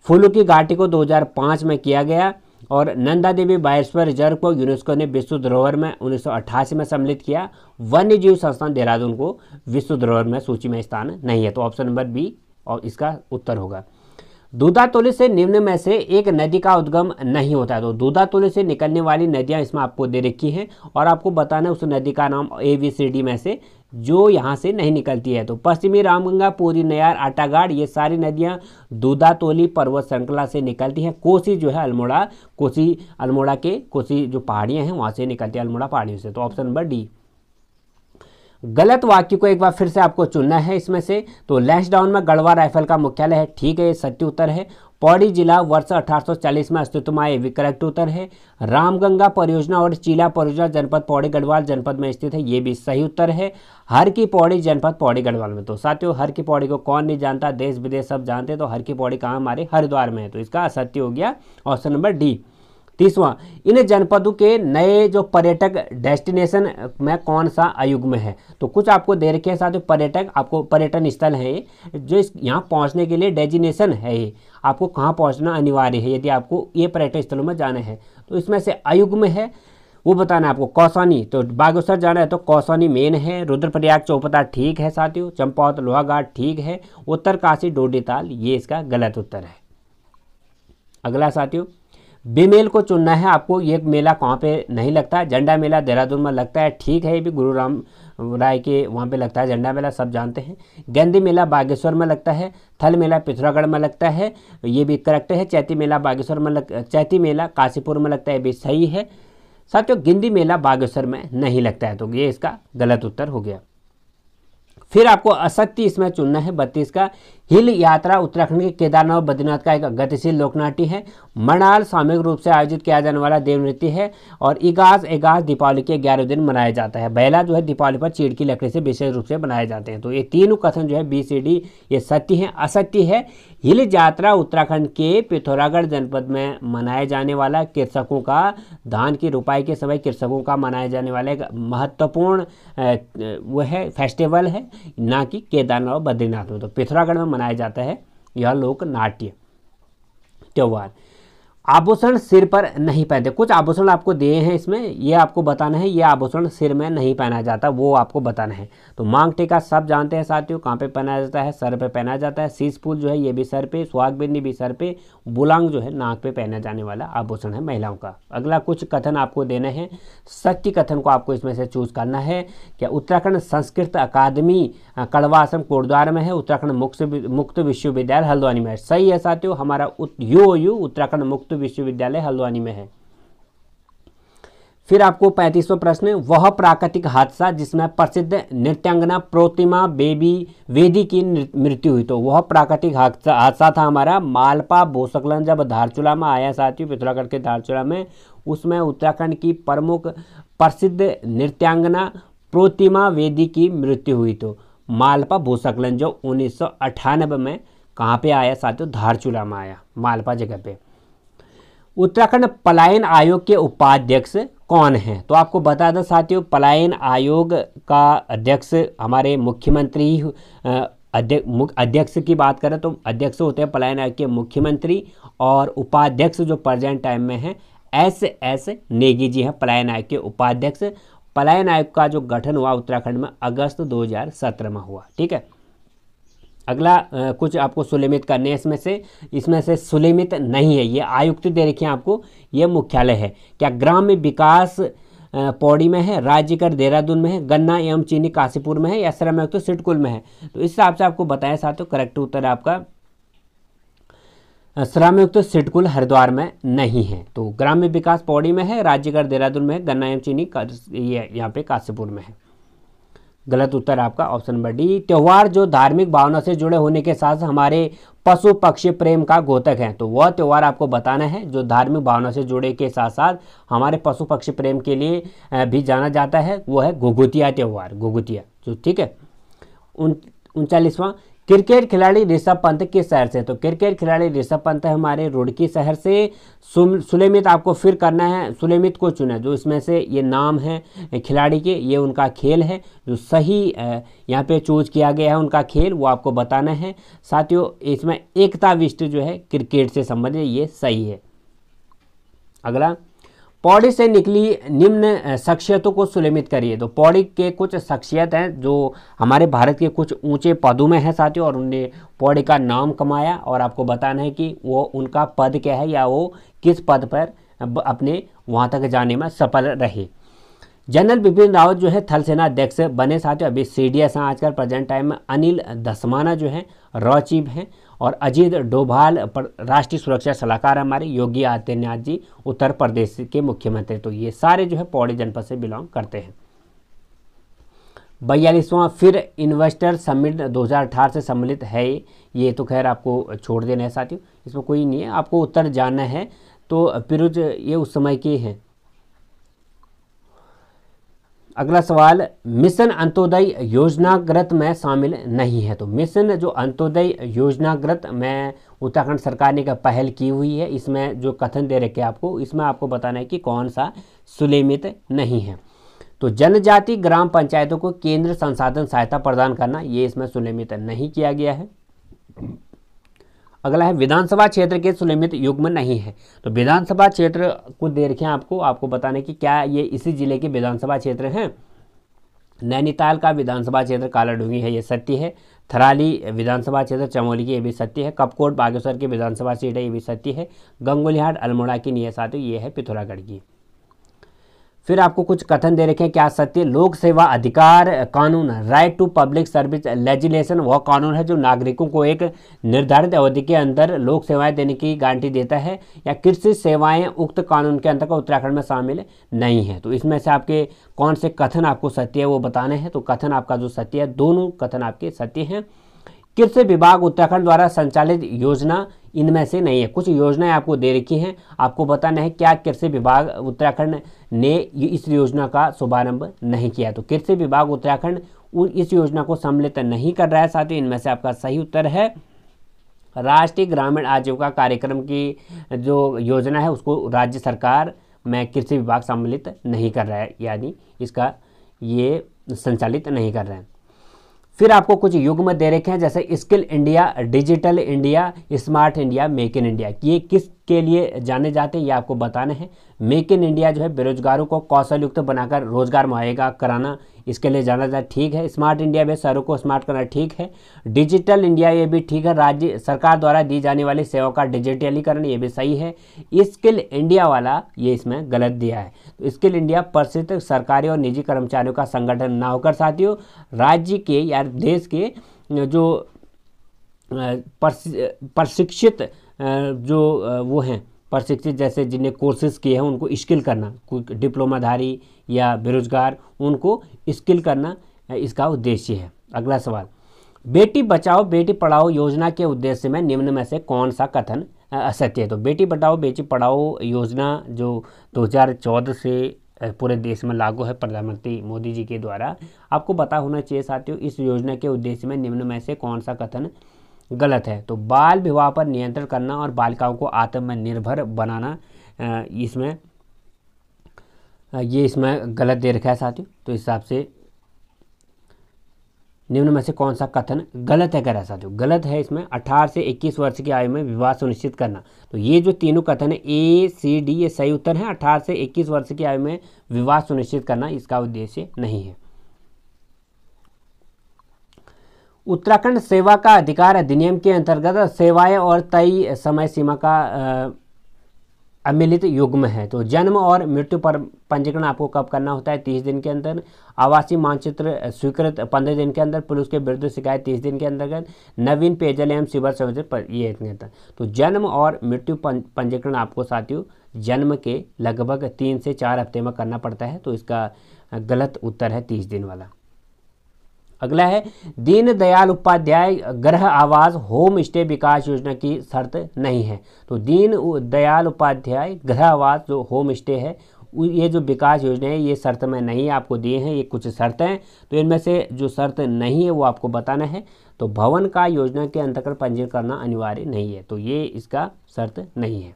फूलों की घाटी को 2005 में किया गया और नंदा देवी बायसवर रिजर्व को यूनेस्को ने विश्व धरोहर में उन्नीस में सम्मिलित किया वन्य जीव संस्थान देहरादून को विश्व धरोहर में सूची में स्थान नहीं है तो ऑप्शन नंबर बी और इसका उत्तर होगा दूधातोली से निम्न में से एक नदी का उद्गम नहीं होता है तो दूधातोली से निकलने वाली नदियाँ इसमें आपको दे रखी हैं और आपको बताना है उस नदी का नाम ए बी सी डी में से जो यहाँ से नहीं निकलती है तो पश्चिमी रामगंगा पूरी नयार आटागाड़ ये सारी नदियाँ दूधातोली पर्वत श्रृंखला से निकलती हैं कोसी जो है अल्मोड़ा कोसी अल्मोड़ा के कोसी जो पहाड़ियाँ हैं वहाँ से निकलती है अल्मोड़ा पहाड़ियों से तो ऑप्शन नंबर डी गलत वाक्य को एक बार फिर से आपको चुनना है इसमें से तो लैश डाउन में गढ़वा राइफल का मुख्यालय है ठीक है ये सत्य उत्तर है पौड़ी जिला वर्ष 1840 में अस्तित्व में आए विकरेक्ट उत्तर है रामगंगा परियोजना और चीला परियोजना जनपद पौड़ी गढ़वाल जनपद में स्थित है ये भी सही उत्तर है हर की पौड़ी जनपद पौड़ी गढ़वाल में तो साथियों हर की पौड़ी को कौन नहीं जानता देश विदेश सब जानते तो हर की पौड़ी कहाँ हमारे हरिद्वार में है तो इसका असत्य हो गया ऑप्शन नंबर डी तीसवा इन जनपदों के नए जो पर्यटक डेस्टिनेशन में कौन सा आयुग में है तो कुछ आपको दे रखे हैं साथ जो पर्यटक आपको पर्यटन स्थल है जो इस यहाँ पहुँचने के लिए डेजिनेशन है ये आपको कहाँ पहुँचना अनिवार्य है यदि आपको ये पर्यटन स्थलों में जाना है तो इसमें से आयुग में है वो बताना है आपको कौसानी तो बागेश्वर जाना है तो कौसानी मेन है रुद्रप्रयाग चौपता ठीक है साथियों चंपावत लोहाघाट ठीक है उत्तरकाशी डोडीताल ये इसका गलत उत्तर है अगला साथियों बेमेल को चुनना है आपको ये मेला कहाँ पे नहीं लगता है झंडा मेला देहरादून में लगता है ठीक है ये भी गुरु राम राय के वहाँ पे लगता है झंडा मेला सब जानते हैं गेंदी मेला बागेश्वर में लगता है थल मेला पिथौरागढ़ में लगता है ये भी करेक्ट है चैती मेला बागेश्वर में लग चैती मेला काशीपुर में लगता है ये भी सही है साथियों गिंदी मेला बागेश्वर में नहीं लगता है तो ये इसका गलत उत्तर हो गया फिर आपको असत्य इसमें चुनना है बत्तीस का हिल यात्रा उत्तराखंड के केदारनाथ और बद्रीनाथ का एक गतिशील लोकनाट्य है मणाल सामूहिक रूप से आयोजित किया जाने वाला देव नृत्य है और इगास एगास दीपावली के ग्यारह दिन मनाया जाता है बैला जो है दीपावली पर चीड़ की लकड़ी से विशेष रूप से बनाए जाते हैं तो ये तीनों कथन जो है बी सी डी ये सत्य है असत्य है हिल यात्रा उत्तराखंड के पिथौरागढ़ जनपद में मनाया जाने वाला कृषकों का धान की रुपाई के समय कृषकों का मनाया जाने वाला एक महत्वपूर्ण वह है फेस्टिवल है ना कि केदारनाथ और बद्रीनाथ में तो पिथौरागढ़ में मनाया जाता है यह लोक नाट्य त्यौहार आभूषण सिर पर नहीं पहनते कुछ आभूषण आपको दिए हैं इसमें ये आपको बताना है ये आभूषण सिर में नहीं पहना जाता वो आपको बताना है तो मांग टीका सब जानते हैं साथियों कहाँ पे पहनाया जाता है सर पे पहना जाता है शीश फूल जो है ये भी सर पे सुहाग बिंदी भी सर पे बुलांग जो है नाक पे पहना जाने वाला आभूषण है महिलाओं का अगला कुछ कथन आपको देना है सत्य कथन को आपको इसमें से चूज करना है क्या उत्तराखंड संस्कृत अकादमी कड़वा आश्रम कोटद्वार में है उत्तराखंड मुक्त मुक्त विश्वविद्यालय हल्द्वानी में सही है साथियों हमारा यो यू उत्तराखंड मुक्त विश्वविद्यालय हल्द्वानी में है फिर आपको पैंतीसवा प्रश्न वह प्राकृतिक हादसा जिसमें प्रसिद्ध नृत्यांगना प्रोतिमा बेबी वेदी की मृत्यु हुई तो वह प्राकृतिक हादसा था हमारा मालपा बोसकलन जब धारचूला में आया साथियों पिथौरागढ़ के धारचूला में उसमें उत्तराखंड की प्रमुख प्रसिद्ध नृत्यांगना प्रोतिमा वेदी की मृत्यु हुई तो मालपा भूसकलन जो उन्नीस में कहाँ पर आया साथियों धारचूला में आया मालपा जगह पर उत्तराखंड पलायन आयोग के उपाध्यक्ष कौन हैं तो आपको बता दें साथियों पलायन आयोग का अध्यक्ष हमारे मुख्यमंत्री अध्यक्ष अध्यक्ष की बात करें तो अध्यक्ष होते हैं पलायन आयोग के मुख्यमंत्री और उपाध्यक्ष जो प्रजेंट टाइम में हैं एस एस नेगी जी हैं पलायन आयोग के उपाध्यक्ष पलायन आयोग का जो गठन हुआ उत्तराखंड में अगस्त 2017 में हुआ ठीक है अगला कुछ आपको सुलेमित करने हैं इसमें से इसमें से सुलेमित नहीं है ये आयुक्त दे हैं आपको ये मुख्यालय है क्या ग्राम्य विकास पौड़ी में है राज्य कर देहरादून में है गन्ना एवं चीनी काशीपुर में है या श्रम आयुक्त तो सिटकुल में है तो इस हिसाब से आपको बताया साथियों करेक्ट उत्तर आपका श्रम युक्त तो सिटकुल हरिद्वार में नहीं है तो ग्राम्य विकास पौड़ी में है राज्यगढ़ देहरादून में है गन्ना एवं चीनी ये यहाँ पे काशीपुर में है गलत उत्तर आपका ऑप्शन नंबर डी त्यौहार जो धार्मिक भावना से जुड़े होने के साथ हमारे पशु पक्षी प्रेम का घोतक है तो वह त्यौहार आपको बताना है जो धार्मिक भावना से जुड़े के साथ साथ हमारे पशु पक्षी प्रेम के लिए भी जाना जाता है वह है घुघुतिया त्यौहार घुघुतिया जो तो ठीक है उन उनचालीसवां क्रिकेट खिलाड़ी ऋषभ पंत किस शहर से तो क्रिकेट खिलाड़ी ऋषभ पंत है हमारे रुड़की शहर से सुलेमित आपको फिर करना है सुलेमित को चुना जो इसमें से ये नाम है खिलाड़ी के ये उनका खेल है जो सही यहाँ पे चूज किया गया है उनका खेल वो आपको बताना है साथियों इसमें एकता विष्ट जो है क्रिकेट से संबंधित ये सही है अगला पौड़ी से निकली निम्न शख्सियतों को सुलेमित करिए तो पौड़ी के कुछ शख्सियत हैं जो हमारे भारत के कुछ ऊंचे पदों में हैं साथियों और उनने पौड़ी का नाम कमाया और आपको बताना है कि वो उनका पद क्या है या वो किस पद पर अपने वहाँ तक जाने में सफल रहे जनरल बिपिन रावत जो है थल सेना अध्यक्ष बने साथियों अभी सी डी एस हैं आजकल प्रेजेंट टाइम में अनिल दसमाना जो है रॉ चीफ हैं और अजीत डोभाल राष्ट्रीय सुरक्षा सलाहकार हमारे योगी आदित्यनाथ जी उत्तर प्रदेश के मुख्यमंत्री तो ये सारे जो है पौड़ी जनपद से बिलोंग करते हैं बयालीसवां फिर इन्वेस्टर समिट 2018 से सम्मिलित है ये तो खैर आपको छोड़ देना है साथियों इसमें कोई नहीं है आपको उत्तर जानना है तो पिरुज ये उस समय के हैं अगला सवाल मिशन अंत्योदय योजनाग्रत में शामिल नहीं है तो मिशन जो अंत्योदय योजनाग्रत में उत्तराखंड सरकार ने का पहल की हुई है इसमें जो कथन दे रखे आपको इसमें आपको बताना है कि कौन सा सुलेमित नहीं है तो जनजाति ग्राम पंचायतों को केंद्र संसाधन सहायता प्रदान करना ये इसमें सुलेमित नहीं किया गया है अगला है विधानसभा क्षेत्र के सुनियमित युग्म नहीं है तो विधानसभा क्षेत्र को दे रखे हैं आपको आपको बताने की क्या ये इसी जिले के विधानसभा क्षेत्र हैं नैनीताल का विधानसभा क्षेत्र कालाडूंगी है ये सत्य है थराली विधानसभा क्षेत्र चमोली की ये भी सत्य है कपकोट बागेश्वर की विधानसभा सीट है ये भी सत्य है गंगोलीहाट अल्मोड़ा की नियसाती ये है पिथौरागढ़ की फिर आपको कुछ कथन दे रखे हैं क्या सत्य लोक सेवा अधिकार कानून right to public service legislation वह कानून है जो नागरिकों को एक निर्धारित अवधि के अंदर लोक सेवाएं देने की गारंटी देता है या कृषि सेवाएं उक्त कानून के अंतर्गत उत्तराखंड में शामिल नहीं है तो इसमें से आपके कौन से कथन आपको सत्य है वो बताने हैं तो कथन आपका जो सत्य है दोनों कथन आपके सत्य हैं कृषि विभाग उत्तराखंड द्वारा संचालित योजना इनमें से नहीं है कुछ योजनाएं आपको दे रखी हैं आपको बताना है क्या कृषि विभाग उत्तराखंड ने इस योजना का शुभारंभ नहीं किया तो कृषि विभाग उत्तराखंड इस योजना को सम्मिलित नहीं कर रहा है साथ ही इनमें से आपका सही उत्तर है राष्ट्रीय ग्रामीण आजीविका कार्यक्रम की जो योजना है उसको राज्य सरकार में कृषि विभाग सम्मिलित नहीं कर रहा है यानी इसका ये संचालित नहीं कर रहे हैं फिर आपको कुछ युग्म दे रखे हैं जैसे skill India digital India smart India make in India ये किस के लिए जाने जाते हैं ये आपको बताने हैं मेक इन इंडिया जो है बेरोजगारों को कौशल युक्त बनाकर रोजगार मुहैया कराना इसके लिए जाना जाए ठीक है स्मार्ट इंडिया में शहरों को स्मार्ट करना ठीक है डिजिटल इंडिया ये भी ठीक है राज्य सरकार द्वारा दी जाने वाली सेवा का डिजिटलीकरण ये भी सही है स्किल इंडिया वाला ये इसमें गलत दिया है तो स्किल इंडिया प्रसिद्ध सरकारी और निजी कर्मचारियों का संगठन ना होकर साथियों राज्य के या देश के जो प्रशिक्षित जो वो हैं प्रशिक्षित जैसे जिन्हें कोर्सेज किए हैं उनको स्किल करना कोई डिप्लोमाधारी या बेरोजगार उनको स्किल करना इसका उद्देश्य है अगला सवाल बेटी बचाओ बेटी पढ़ाओ योजना के उद्देश्य में निम्न में से कौन सा कथन असत्य है तो बेटी बचाओ बेटी पढ़ाओ योजना जो 2014 से पूरे देश में लागू है प्रधानमंत्री मोदी जी के द्वारा आपको बता होना चाहिए साथियों इस योजना के उद्देश्य में निम्न में से कौन सा कथन गलत है तो बाल विवाह पर नियंत्रण करना और बालिकाओं को आत्मनिर्भर बनाना इसमें ये इसमें गलत दे रखा है साथियों तो इस हिसाब से निम्न में से कौन सा कथन गलत है कह साथियों गलत है इसमें 18 से 21 वर्ष की आयु में विवाह सुनिश्चित करना तो ये जो तीनों कथन है ए सी डी ये सही उत्तर है 18 से 21 वर्ष की आयु में विवाह सुनिश्चित करना इसका उद्देश्य नहीं है उत्तराखंड सेवा का अधिकार अधिनियम के अंतर्गत सेवाएं और तय समय सीमा का अमिलित युग्म है तो जन्म और मृत्यु पर पंजीकरण आपको कब करना होता है तीस दिन के अंदर आवासीय मानचित्र स्वीकृत पंद्रह दिन के अंदर पुलिस के विरुद्ध शिकायत तीस दिन के अंतर्गत नवीन पेयजल एवं शिवर संयोजन ये इतने तो जन्म और मृत्यु पंजीकरण आपको साथियों जन्म के लगभग तीन से चार हफ्ते में करना पड़ता है तो इसका गलत उत्तर है तीस दिन वाला अगला है दीनदयाल उपाध्याय गृह आवास होम स्टे विकास योजना की शर्त नहीं है तो दीन दयाल उपाध्याय गृह आवास जो होम स्टे है ये जो विकास योजना है ये शर्त में नहीं आपको दिए हैं ये कुछ शर्तें हैं तो इनमें से जो शर्त नहीं है वो आपको बताना है तो भवन का योजना के अंतर्गत पंजीकरण करना अनिवार्य नहीं है तो ये इसका शर्त नहीं है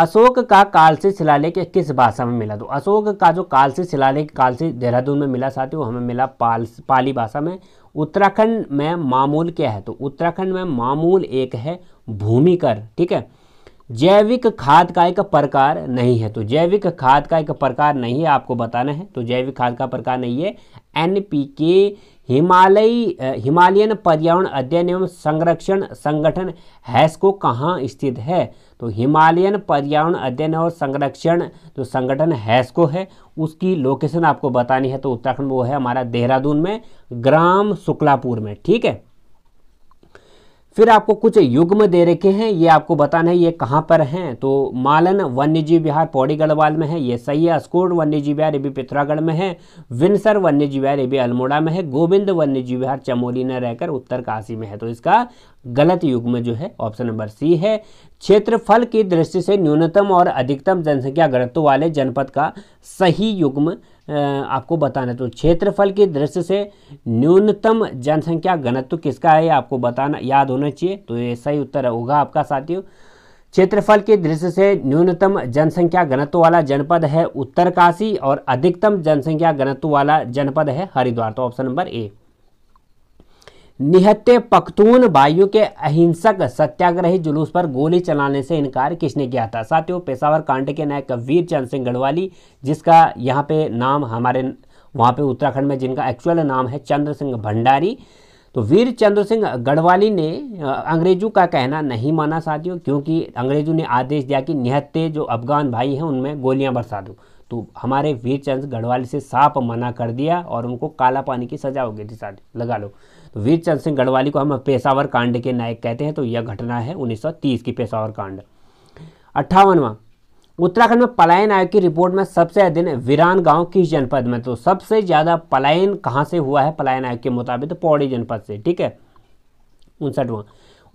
अशोक का कालसी शिलालेख किस भाषा में मिला तो अशोक का जो कालसी शिलालेख कालसी देहरादून में मिला साथियों हमें मिला पाल पाली भाषा में उत्तराखंड में मामूल क्या है तो उत्तराखंड में मामूल एक है भूमिकर ठीक है जैविक खाद का एक प्रकार नहीं है तो जैविक खाद का एक प्रकार नहीं है आपको बताना है तो जैविक खाद का प्रकार नहीं है एन पी के हिमालयी हिमालयन पर्यावरण अध्ययन एवं संरक्षण संगठन हैस को कहाँ स्थित है तो हिमालयन पर्यावरण अध्ययन और संरक्षण जो संगठन हैस्को है उसकी लोकेशन आपको बतानी है तो उत्तराखंड में वो है हमारा देहरादून में ग्राम शुक्लापुर में ठीक है फिर आपको कुछ युग्म दे रखे हैं ये आपको बताना है ये कहाँ पर हैं तो मालन वन्यजीव विहार पौड़ी गढ़वाल में है ये सही है अस्कोट वन्यजीव विहार ये भी पिथौरागढ़ में है विनसर वन्यजीव विहार ये भी अल्मोड़ा में है गोविंद वन्यजीव विहार चमोली में रहकर उत्तरकाशी में है तो इसका गलत युग्म जो है ऑप्शन नंबर सी है क्षेत्रफल की दृष्टि से न्यूनतम और अधिकतम जनसंख्या घनत्व वाले जनपद का सही युग्म आपको बताना है तो क्षेत्रफल की दृष्टि से न्यूनतम जनसंख्या घनत्व किसका है आपको बताना याद होना चाहिए तो ये सही उत्तर होगा आपका साथियों क्षेत्रफल की दृष्टि से न्यूनतम जनसंख्या घनत्व वाला जनपद है उत्तरकाशी और अधिकतम जनसंख्या घनत्व वाला जनपद है हरिद्वार तो ऑप्शन नंबर ए निहत्ते पख्तून भाइयों के अहिंसक सत्याग्रही जुलूस पर गोली चलाने से इनकार किसने किया था साथियों पेशावर कांड के नायक वीर चंद सिंह गढ़वाली जिसका यहाँ पे नाम हमारे वहाँ पे उत्तराखंड में जिनका एक्चुअल नाम है चंद्र सिंह भंडारी तो वीर चंद्र सिंह गढ़वाली ने अंग्रेजों का कहना नहीं माना साथियों क्योंकि अंग्रेजों ने आदेश दिया कि निहत्ते जो अफगान भाई हैं उनमें गोलियां बरसा दो तो हमारे वीर चंद्र गढ़वाली से साफ मना कर दिया और उनको काला पानी की सजा हो गई थी साथियों लगा लो तो वीर चंद सिंह गढ़वाली को हम पेशावर कांड के नायक कहते हैं तो यह घटना है 1930 की पेशावर कांड अट्ठावनवा उत्तराखंड में पलायन आयोग की रिपोर्ट में सबसे अधिक वीरान गांव किस जनपद में तो सबसे ज़्यादा पलायन कहाँ से हुआ है पलायन आयोग के मुताबिक तो पौड़ी जनपद से ठीक है उनसठवा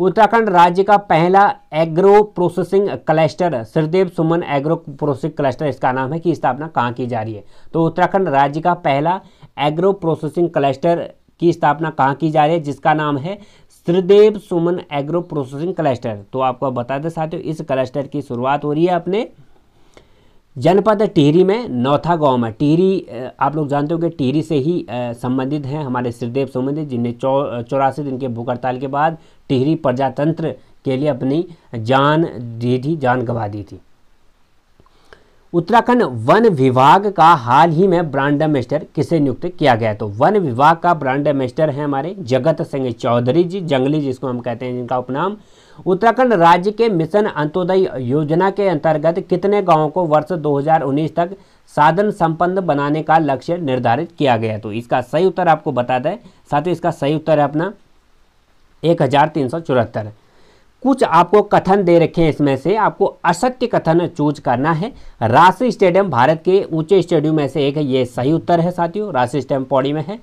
उत्तराखंड राज्य का पहला agro processing cluster Sridev Suman agro processing cluster इसका नाम है कि स्थापना कहाँ की जा रही है तो उत्तराखंड राज्य का पहला एग्रो प्रोसेसिंग क्लस्टर की स्थापना कहाँ की जा रही है जिसका नाम है Sridev Suman agro processing cluster तो आपको बता दें साथियों इस क्लस्टर की शुरुआत हो रही है अपने जनपद टिहरी में नौथा गांव में टिहरी आप लोग जानते हो कि टिहरी से ही संबंधित हैं हमारे श्रीदेव सुमन जिन्हें चौ चौरासी दिन के भूख हड़ताल के बाद टिहरी प्रजातंत्र के लिए अपनी जान दी थी जान गंवा दी थी उत्तराखंड वन विभाग का हाल ही में ब्रांड एम्बेस्टर किसे नियुक्त किया गया तो वन विभाग का ब्रांड एम्बेस्टर है हमारे जगत सिंह चौधरी जी जंगली जिसको हम कहते हैं जिनका उपनाम उत्तराखंड राज्य के मिशन अंत्योदय योजना के अंतर्गत कितने गांवों को वर्ष 2019 तक साधन संपन्न बनाने का लक्ष्य निर्धारित किया गया तो इसका सही उत्तर आपको बता दें साथ ही इसका सही उत्तर है अपना एक हज़ार तीन सौ चौहत्तर कुछ आपको कथन दे रखे हैं इसमें से आपको असत्य कथन चूज करना है राष्ट्रीय स्टेडियम भारत के ऊंचे स्टेडियम में से एक है ये सही उत्तर है साथियों राष्ट्रीय स्टेडियम पौड़ी में है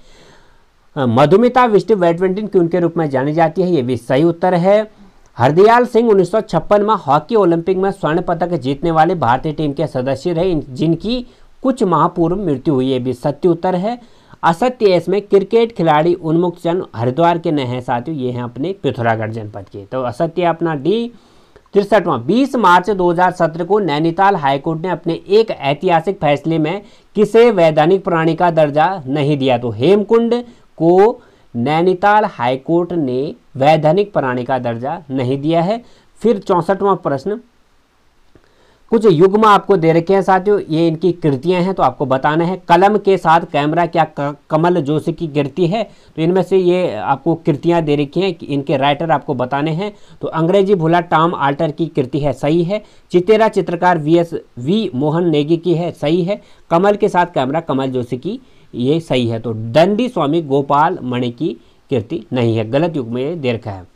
मधुमिता विष्ट बैडमिंटन की के रूप में जानी जाती है ये भी सही उत्तर है हरदयाल सिंह उन्नीस में हॉकी ओलंपिक में स्वर्ण पदक जीतने वाले भारतीय टीम के सदस्य रहे जिनकी कुछ माह पूर्व मृत्यु हुई ये भी सत्य उत्तर है असत्य एस में क्रिकेट खिलाड़ी उन्मुक्त चंद हरिद्वार के नए हैं साथियों ये हैं अपने पिथौरागढ़ जनपद के तो असत्य अपना डी तिरसठवां 20 मार्च 2017 को नैनीताल हाईकोर्ट ने अपने एक ऐतिहासिक फैसले में किसे वैधानिक प्राणी का दर्जा नहीं दिया तो हेमकुंड को नैनीताल हाईकोर्ट ने वैधानिक प्राणी का दर्जा नहीं दिया है फिर चौंसठवां प्रश्न कुछ युग्म आपको दे रखे हैं साथियों ये इनकी कृतियां हैं तो आपको बताना है कलम के साथ कैमरा क्या कमल जोशी की कृति है तो इनमें से ये आपको कृतियां दे रखी हैं इनके राइटर आपको बताने हैं तो अंग्रेजी भूला टॉम आल्टर की कृति है सही है चितेरा चित्रकार V S V Mohan Negi की है सही है कमल के साथ कैमरा कमल जोशी की ये सही है तो दंडी स्वामी गोपाल मणि की कृति नहीं है गलत युग में ये दे रखा है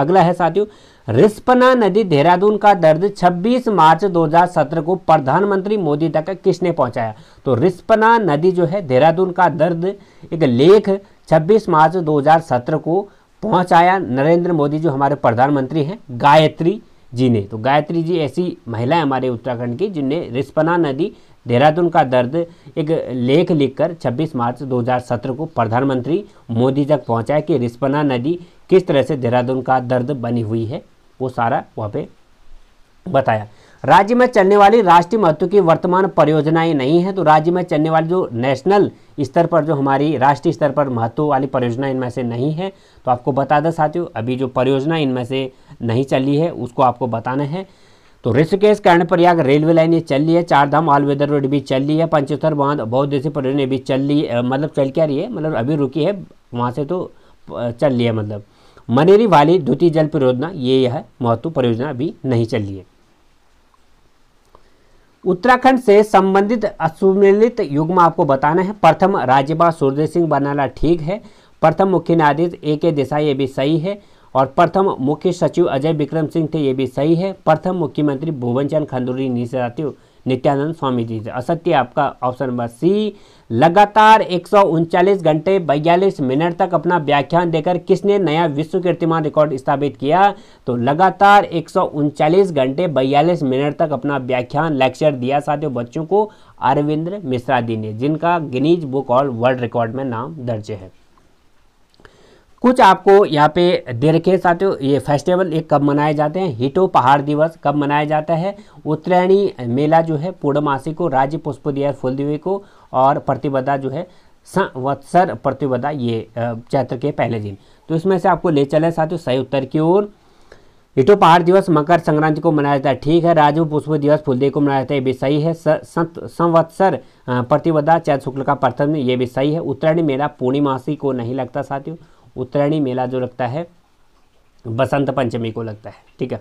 अगला है साथियों रिस्पना नदी देहरादून का दर्द 26 मार्च 2017 को प्रधानमंत्री मोदी तक किसने पहुंचाया तो रिस्पना नदी जो है देहरादून का दर्द एक लेख 26 मार्च 2017 को पहुंचाया नरेंद्र मोदी जो हमारे प्रधानमंत्री हैं गायत्री जी ने तो गायत्री जी ऐसी महिला है हमारे उत्तराखंड की जिनने रिस्पना नदी देहरादून का दर्द एक लेख लिखकर 26 मार्च 2017 को प्रधानमंत्री मोदी तक पहुंचाया कि रिस्पना नदी किस तरह से देहरादून का दर्द बनी हुई है वो सारा वहाँ पे बताया राज्य में चलने वाली राष्ट्रीय महत्व की वर्तमान परियोजनाएं नहीं है तो राज्य में चलने वाली जो नेशनल स्तर पर जो हमारी राष्ट्रीय स्तर पर महत्व वाली परियोजना इनमें से नहीं है तो आपको बता दें साथियों अभी जो परियोजना इनमें से नहीं चली है उसको आपको बताना है तो ऋषिकेश कर्णप्रयाग रेलवे लाइन ये चल रही है चार धाम ऑल वेदर रोड भी चल रही है पंचेश्वर बांध बहुद्देशीय परियोजना भी चल रही है मतलब चल क्या रही है मतलब अभी रुकी है वहाँ से तो चल रही है मतलब मनेरी वाली द्वितीय जल परियोजना ये यह महत्व परियोजना अभी नहीं रही है उत्तराखंड से संबंधित असुमिलित युग्म आपको बताना है प्रथम राज्यपाल सूर्य सिंह बनाला ठीक है प्रथम मुख्य न्यायाधीश ए के देसाई ये भी सही है और प्रथम मुख्य सचिव अजय विक्रम सिंह थे ये भी सही है प्रथम मुख्यमंत्री भुवन चंद खंदूरी निशाती नित्यानंद स्वामी जी से असत्य आपका ऑप्शन नंबर सी लगातार एक घंटे बयालीस मिनट तक अपना व्याख्यान देकर किसने नया विश्व कीर्तिमान रिकॉर्ड स्थापित किया तो लगातार एक घंटे बयालीस मिनट तक अपना व्याख्यान लेक्चर दिया साथियों बच्चों को अरविंद मिश्रा जी ने जिनका Guinness book all world record में नाम दर्ज है कुछ आपको यहाँ पे दे रखे साथियों ये फेस्टिवल ये कब मनाए जाते हैं हिटो पहाड़ दिवस कब मनाया जाता है उत्तरायणी मेला जो है पूर्णमासी को राज्य पुष्प दिया फुल दिवे को और प्रतिबद्धा जो है संवत्सर प्रतिबद्धा ये चैत्र के पहले दिन तो इसमें से आपको ले चले साथियों सही उत्तर की ओर हिटो पहाड़ दिवस मकर संक्रांति को मनाया जाता है ठीक है राजू पुष्प दिवस फुलदे को मनाया जाता है ये भी सही है संवत्सर प्रतिबद्धा चैत्र शुक्ल का प्रथम ये भी सही है उत्तरायणी मेला पूर्णिमासी को नहीं लगता साथियों उत्तरायणी मेला जो लगता है बसंत पंचमी को लगता है ठीक है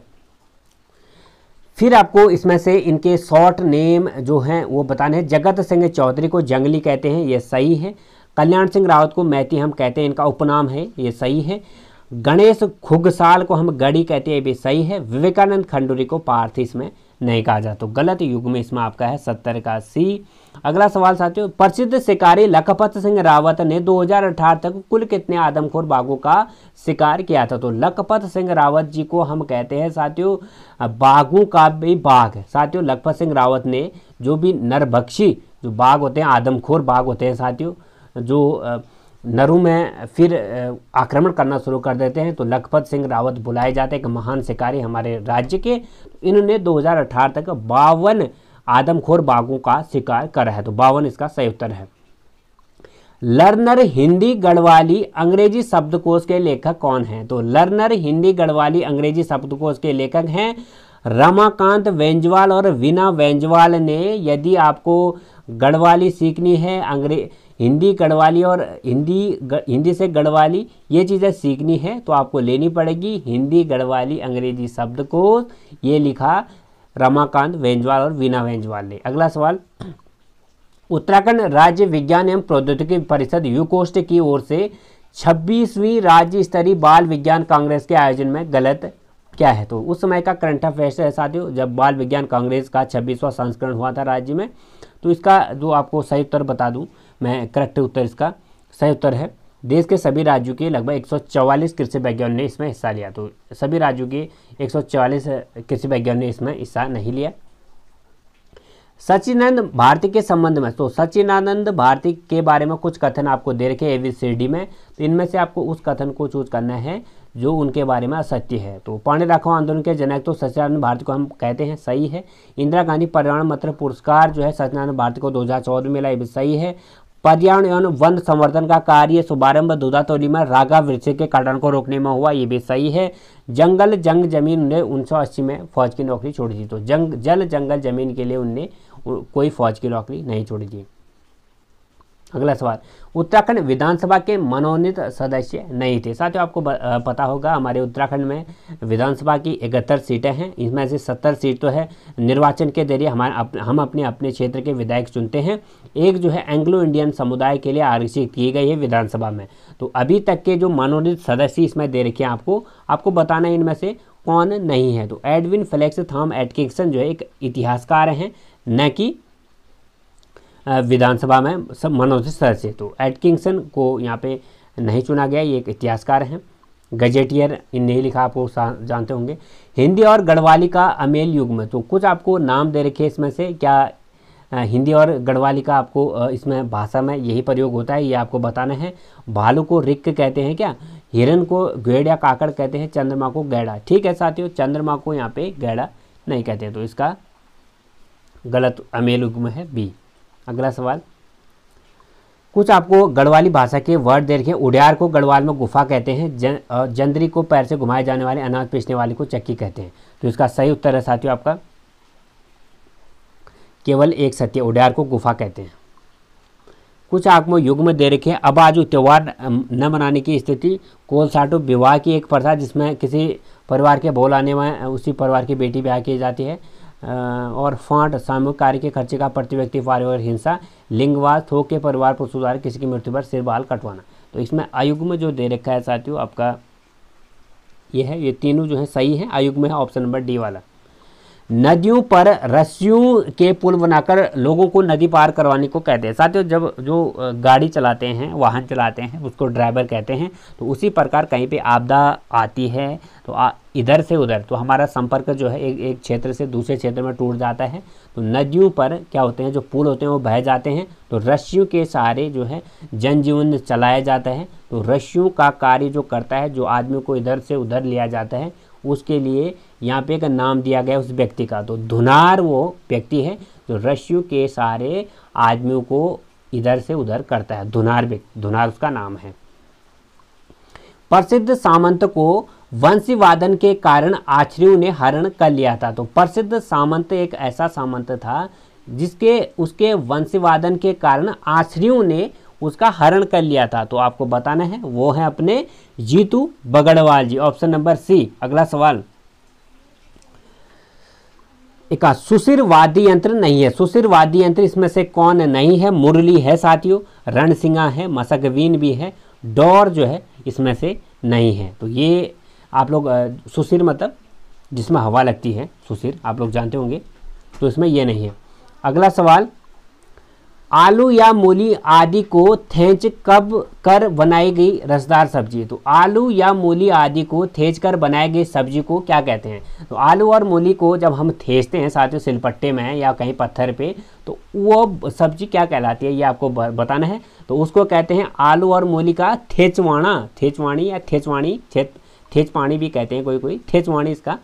फिर आपको इसमें से इनके शॉर्ट नेम जो हैं वो बताने हैं जगत सिंह चौधरी को जंगली कहते हैं ये सही है कल्याण सिंह रावत को मैती हम कहते हैं इनका उपनाम है ये सही है गणेश खुगसाल को हम गढ़ी कहते हैं ये भी सही है विवेकानंद खंडूरी को पार्थ इसमें नहीं कहा जाता तो गलत युग में इसमें आपका है सत्तर का सी अगला सवाल साथियों प्रसिद्ध शिकारी लखपत सिंह रावत ने 2018 तक कुल कितने आदमखोर बाघों का शिकार किया था तो लखपत सिंह रावत जी को हम कहते हैं साथियों बाघों का भी बाघ साथियों लखपत सिंह रावत ने जो भी नरभक्षी जो बाघ होते हैं आदमखोर बाघ होते हैं साथियों जो नरों में फिर आक्रमण करना शुरू कर देते हैं तो लखपत सिंह रावत बुलाए जाते हैं एक महान शिकारी हमारे राज्य के इन्होंने 2018 तक बावन आदमखोर बाघों का शिकार कर रहा है तो बावन इसका सही उत्तर है लर्नर हिंदी गढ़वाली अंग्रेजी शब्दकोश के लेखक कौन हैं तो लर्नर हिंदी गढ़वाली अंग्रेजी शब्दकोश के लेखक हैं रमाकांत वेंजवाल और विना वेंजवाल ने यदि आपको गढ़वाली सीखनी है अंग्रे हिंदी गढ़वाली और हिंदी हिंदी से गढ़वाली ये चीज़ें सीखनी है तो आपको लेनी पड़ेगी हिंदी गढ़वाली अंग्रेजी शब्द को ये लिखा रमाकांत वेंजवाल और वीना वेंजवाल ने अगला सवाल उत्तराखंड राज्य विज्ञान एवं प्रौद्योगिकी परिषद यूकोस्ट की ओर से छब्बीसवीं राज्य स्तरीय बाल विज्ञान कांग्रेस के आयोजन में गलत क्या है तो उस समय का करंट अफेयर्स है साथियों जब बाल विज्ञान कांग्रेस का छब्बीसवां संस्करण हुआ था राज्य में तो इसका जो आपको सही उत्तर बता दूं मैं करेक्ट उत्तर इसका सही उत्तर है देश के सभी राज्यों के लगभग एक कृषि वैज्ञानिक ने इसमें हिस्सा लिया तो सभी राज्यों के एक कृषि वैज्ञानिक ने इसमें हिस्सा नहीं लिया सचिनानंद भारती के संबंध में तो सचिनानंद भारती के बारे में कुछ कथन आपको दे रखे ए बी सी डी में तो इनमें से आपको उस कथन को चूज करना है जो उनके बारे में असत्य है तो पाणी राखो आंदोलन के जनक तो सचिनानंद भारती को हम कहते हैं सही है इंदिरा गांधी पर्यावरण मंत्र पुरस्कार जो है सचिनानंद भारती को 2014 में मिला ये भी सही है पर्यावरण एवं वन संवर्धन का कार्य शुभारंभ दुधातोली में राघा वृक्ष के कटन को रोकने में हुआ ये भी सही है जंगल जंग जमीन ने उन्नीस में फौज की नौकरी छोड़ी थी तो जंग जल जंगल जमीन के लिए उनने कोई फौज की नौकरी नहीं छोड़ी थी अगला सवाल उत्तराखंड विधानसभा के मनोनीत सदस्य नहीं थे साथियों आपको पता होगा हमारे उत्तराखंड में विधानसभा की इकहत्तर सीटें हैं इसमें से सत्तर सीट तो है निर्वाचन के जरिए हमारे हम अपने अपने क्षेत्र के विधायक चुनते हैं एक जो है एंग्लो इंडियन समुदाय के लिए आरक्षित की गई है विधानसभा में तो अभी तक के जो मनोनीत सदस्य इसमें दे रखे हैं आपको आपको बताना है इनमें से कौन नहीं है तो एडविन फ्लेक्स थाम एटकिंगसन जो है एक इतिहासकार हैं न कि विधानसभा में सब मनोज सर से तो को यहाँ पे नहीं चुना गया ये एक इतिहासकार हैं गजेटियर इन्हें लिखा आपको जानते होंगे हिंदी और गढ़वाली का अमेल युग में तो कुछ आपको नाम दे रखे इसमें से क्या हिंदी और गढ़वाली का आपको इसमें भाषा में यही प्रयोग होता है ये आपको बताना है भालू को रिक्क कहते हैं क्या हिरन को गेड़ या काकड़ कहते हैं चंद्रमा को गैड़ा ठीक है साथियों चंद्रमा को यहाँ पे गैड़ा नहीं कहते तो इसका गलत अमेल युग्म है बी अगला सवाल कुछ आपको गढ़वाली भाषा के वर्ड दे रखे उड़ियार को गढ़वाल में गुफा कहते हैं जंदरी को पैर से घुमाए जाने वाले अनाज पीसने वाले को चक्की कहते हैं तो इसका सही उत्तर है साथियों आपका केवल एक सत्य उड़ियार को गुफा कहते हैं कुछ आपको युग में दे रखे अब आज त्यौहार न मनाने की स्थिति कोलसाटो विवाह की एक प्रथा जिसमें किसी परिवार के बोल आने में उसी परिवार की बेटी ब्याह की जाती है और फांट सामूहिक कार्य के खर्चे का प्रति व्यक्ति पारिवारिक हिंसा लिंगवाद थोक के परिवार पर सुधार किसी की मृत्यु पर सिर बाल कटवाना तो इसमें आयुग में जो दे रखा है साथियों आपका यह है ये तीनों जो है सही है आयुग में है ऑप्शन नंबर डी वाला नदियों पर रस्सियों के पुल बनाकर लोगों को नदी पार करवाने को कहते हैं साथियों जब जो गाड़ी चलाते हैं वाहन चलाते हैं उसको ड्राइवर कहते हैं तो उसी प्रकार कहीं पे आपदा आती है तो आ, इधर से उधर तो हमारा संपर्क जो है एक एक क्षेत्र से दूसरे क्षेत्र में टूट जाता है तो नदियों पर क्या होते हैं जो पुल होते हैं वो बह जाते हैं तो रस्सियों के सहारे जो है जनजीवन चलाया जाता है तो रस्सियों का कार्य जो करता है जो आदमी को इधर से उधर लिया जाता है उसके लिए यहाँ पे एक नाम दिया गया उस व्यक्ति का तो धुनार वो व्यक्ति है जो रशियो के सारे आदमियों को इधर से उधर करता है धुनार व्यक्ति धुनार उसका नाम है प्रसिद्ध सामंत को वंशीवादन के कारण आचरियों ने हरण कर लिया था तो प्रसिद्ध सामंत एक ऐसा सामंत था जिसके उसके वंशीवादन के कारण आचरियों ने उसका हरण कर लिया था तो आपको बताना है वो है अपने Jeetu Bagdwal ji option number C अगला सवाल एक सुशिर वादी यंत्र नहीं है सुशिर वादी यंत्र इसमें से कौन नहीं है मुरली है साथियों रणसिंगा है मसकवीन भी है डोर जो है इसमें से नहीं है तो ये आप लोग सुशिर मतलब जिसमें हवा लगती है सुशिर आप लोग जानते होंगे तो इसमें यह नहीं है अगला सवाल आलू या मूली आदि को थेच कब कर बनाई गई रसदार सब्जी तो आलू या मूली आदि को थेच कर बनाई गई सब्जी को क्या कहते हैं तो आलू और मूली को जब हम थेचते हैं साथियों सिलपट्टे में या कहीं पत्थर पे तो वो सब्जी क्या कहलाती है ये आपको बताना है तो उसको कहते हैं आलू और मूली का थेचवाणा थेचवाणी या थेचवाणी थेच पानी भी कहते हैं कोई कोई थेचवाणी इसका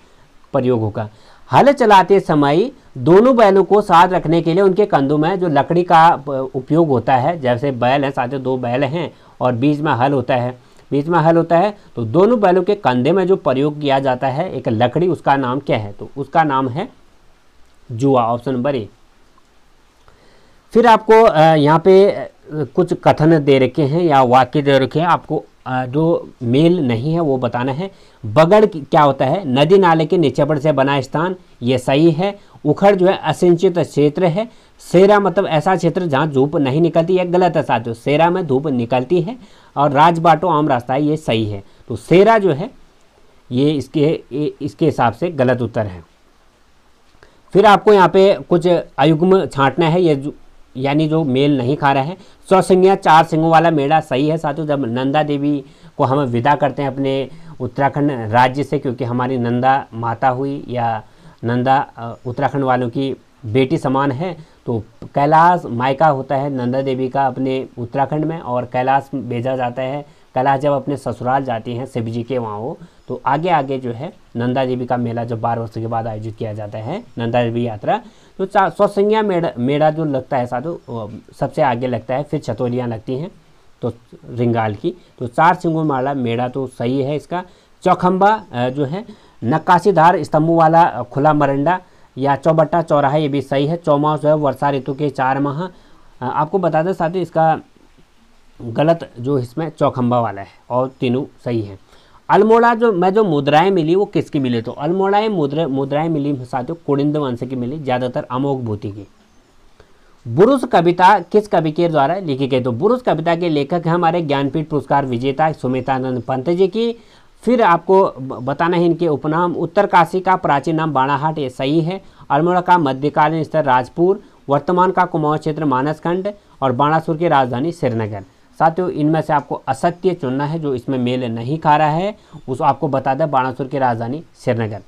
प्रयोग होगा हल चलाते समय दोनों बैलों को साथ रखने के लिए उनके कंधों में जो लकड़ी का उपयोग होता है जैसे बैल हैं साथ दो बैल हैं और बीच में हल होता है बीच में हल होता है तो दोनों बैलों के कंधे में जो प्रयोग किया जाता है एक लकड़ी उसका नाम क्या है तो उसका नाम है जुआ ऑप्शन नंबर ए फिर आपको यहाँ पे कुछ कथन दे रखे हैं या वाक्य दे रखे हैं आपको जो मेल नहीं है वो बताना है बगड़ क्या होता है नदी नाले के नीचे पर से बना स्थान ये सही है उखड़ जो है असिंचित क्षेत्र है सेरा मतलब ऐसा क्षेत्र जहाँ धूप नहीं निकलती है गलत है साथियों सेरा में धूप निकलती है और राजबाटो आम रास्ता है ये सही है तो सेरा जो है ये इसके इसके हिसाब से गलत उत्तर है फिर आपको यहाँ पे कुछ अयुग्म छांटना है ये जो यानी जो मेल नहीं खा रहा है सौ सिंह चार सिंगों वाला मेला सही है साथियों जब नंदा देवी को हम विदा करते हैं अपने उत्तराखंड राज्य से क्योंकि हमारी नंदा माता हुई या नंदा उत्तराखंड वालों की बेटी समान है तो कैलाश मायका होता है नंदा देवी का अपने उत्तराखंड में और कैलाश भेजा जाता है कैलाश जब अपने ससुराल जाती हैं शिव जी के वहाँ हो तो आगे आगे जो है नंदा देवी का मेला जो बारह वर्ष के बाद आयोजित किया जाता है नंदा देवी यात्रा तो सौसंज्ञा मेड़ा मेला जो लगता है साधु सबसे आगे लगता है फिर छतोलियाँ लगती हैं तो रिंगाल की तो चार सिंगों माला मेड़ा तो सही है इसका चौखम्बा जो है नक्काशीधार स्तंभों वाला खुला मरंडा या चौबट्टा चौराहा ये भी सही है चौमा जो है वर्षा ऋतु के चार माह आपको बता दें साथ ही इसका गलत जो इसमें चौखम्बा वाला है और तीनों सही है अल्मोड़ा जो मैं जो मुद्राएं मिली वो किसकी मिली तो अल्मोड़ाएँ मुद्रा मुद्राएं मिली साथियों कुड़िंद वंश की मिली ज़्यादातर अमोघ भूति की बुरुज कविता किस कवि के द्वारा लिखी गई तो बुरुज कविता के लेखक हैं हमारे ज्ञानपीठ पुरस्कार विजेता सुमितानंद पंत जी की फिर आपको बताना है इनके उपनाम उत्तरकाशी का प्राचीन नाम बाणाहाट ये सही है अल्मोड़ा का मध्यकालीन स्तर राजपुर वर्तमान का कुमाऊं क्षेत्र मानसखंड और बाणासुर की राजधानी श्रीनगर साथियों इनमें से आपको असत्य चुनना है जो इसमें मेल नहीं खा रहा है उस आपको बता दें बाणासुर की राजधानी श्रीनगर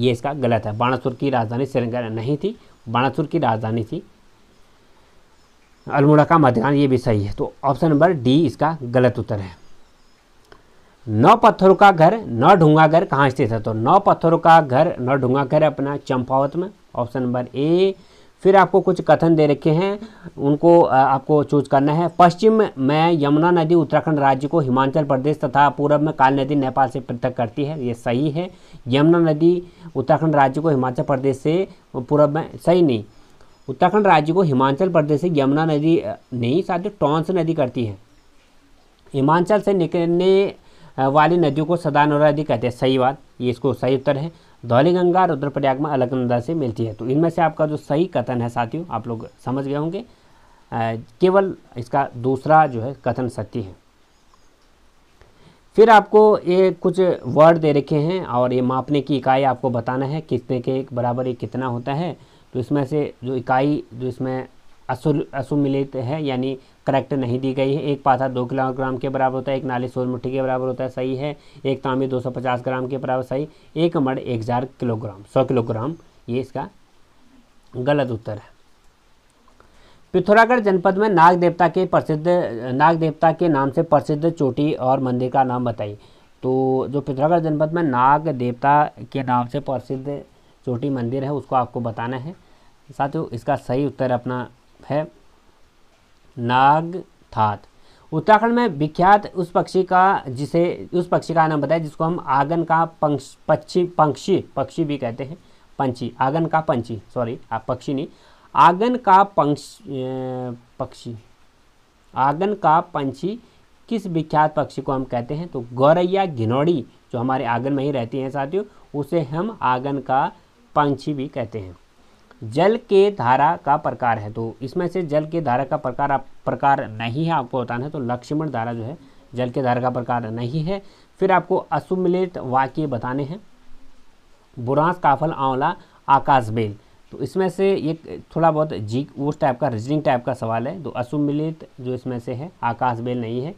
ये इसका गलत है बाणासुर की राजधानी श्रीनगर नहीं थी बाणासुर की राजधानी थी अल्मोड़ा का मध्यान ये भी सही है तो ऑप्शन नंबर डी इसका गलत उत्तर है नौ पत्थरों का घर नौ ढूंगा घर कहाँ स्थित है तो नौ पत्थरों का घर नौ ढूंगा घर अपना चंपावत में ऑप्शन नंबर ए फिर आपको कुछ कथन दे रखे हैं उनको आपको चूज करना है पश्चिम में यमुना नदी उत्तराखंड राज्य को हिमाचल प्रदेश तथा पूर्व में काल नदी नेपाल से पृथक करती है ये सही है यमुना नदी उत्तराखंड राज्य को हिमाचल प्रदेश से पूर्व में सही नहीं उत्तराखंड राज्य को हिमाचल प्रदेश से यमुना नदी नहीं साथियों टोंस नदी करती है हिमाचल से निकलने वाली नदियों को सदानोरा नदी कहते हैं सही बात ये इसको सही उत्तर है धौलीगंगा रुद्रप्रयाग में अलकनंदा से मिलती है तो इनमें से आपका जो सही कथन है साथियों आप लोग समझ गए होंगे केवल इसका दूसरा जो है कथन सत्य है फिर आपको ये कुछ वर्ड दे रखे हैं और ये मापने की इकाई आपको बताना है कितने के बराबर ये कितना होता है तो इसमें से जो इकाई जो इसमें असुर असुमिलित है यानी करेक्ट नहीं दी गई है एक पाथा दो किलोग्राम के बराबर होता है एक नाली सोलमुट्ठी के बराबर होता है सही है एक तांबे 250 ग्राम के बराबर सही एक मड़ एक हज़ार किलोग्राम सौ किलोग्राम ये इसका गलत उत्तर है पिथौरागढ़ जनपद में नाग देवता के प्रसिद्ध नाग देवता के नाम से प्रसिद्ध चोटी और मंदिर का नाम बताइए तो जो पिथौरागढ़ जनपद में नाग देवता के नाम से प्रसिद्ध चोटी मंदिर है उसको आपको बताना है साथियों इसका सही उत्तर अपना है नाग थात उत्तराखंड में विख्यात उस पक्षी का जिसे उस पक्षी का नाम बताया जिसको हम आंगन का पंक्ष पक्षी पंक्षी पक्षी भी कहते हैं पंछी आंगन का पंछी सॉरी आप पक्षी नहीं आंगन का पंक्ष पक्षी आंगन का पंछी किस विख्यात पक्षी को हम कहते हैं तो गौरैया घिनौड़ी जो हमारे आंगन में ही रहती हैं साथियों उसे हम आंगन का पांछी भी कहते हैं जल के धारा का प्रकार है तो इसमें से जल के धारा का प्रकार आप प्रकार नहीं है आपको बताना है तो लक्ष्मण धारा जो है जल के धारा का प्रकार नहीं है फिर आपको असुमिलित वाक्य बताने हैं बुरांस काफल आंवला आकाश बेल तो इसमें से एक थोड़ा बहुत जी उस टाइप का रीजनिंग टाइप का सवाल है तो असुमिलित जो इसमें से है आकाश बेल नहीं है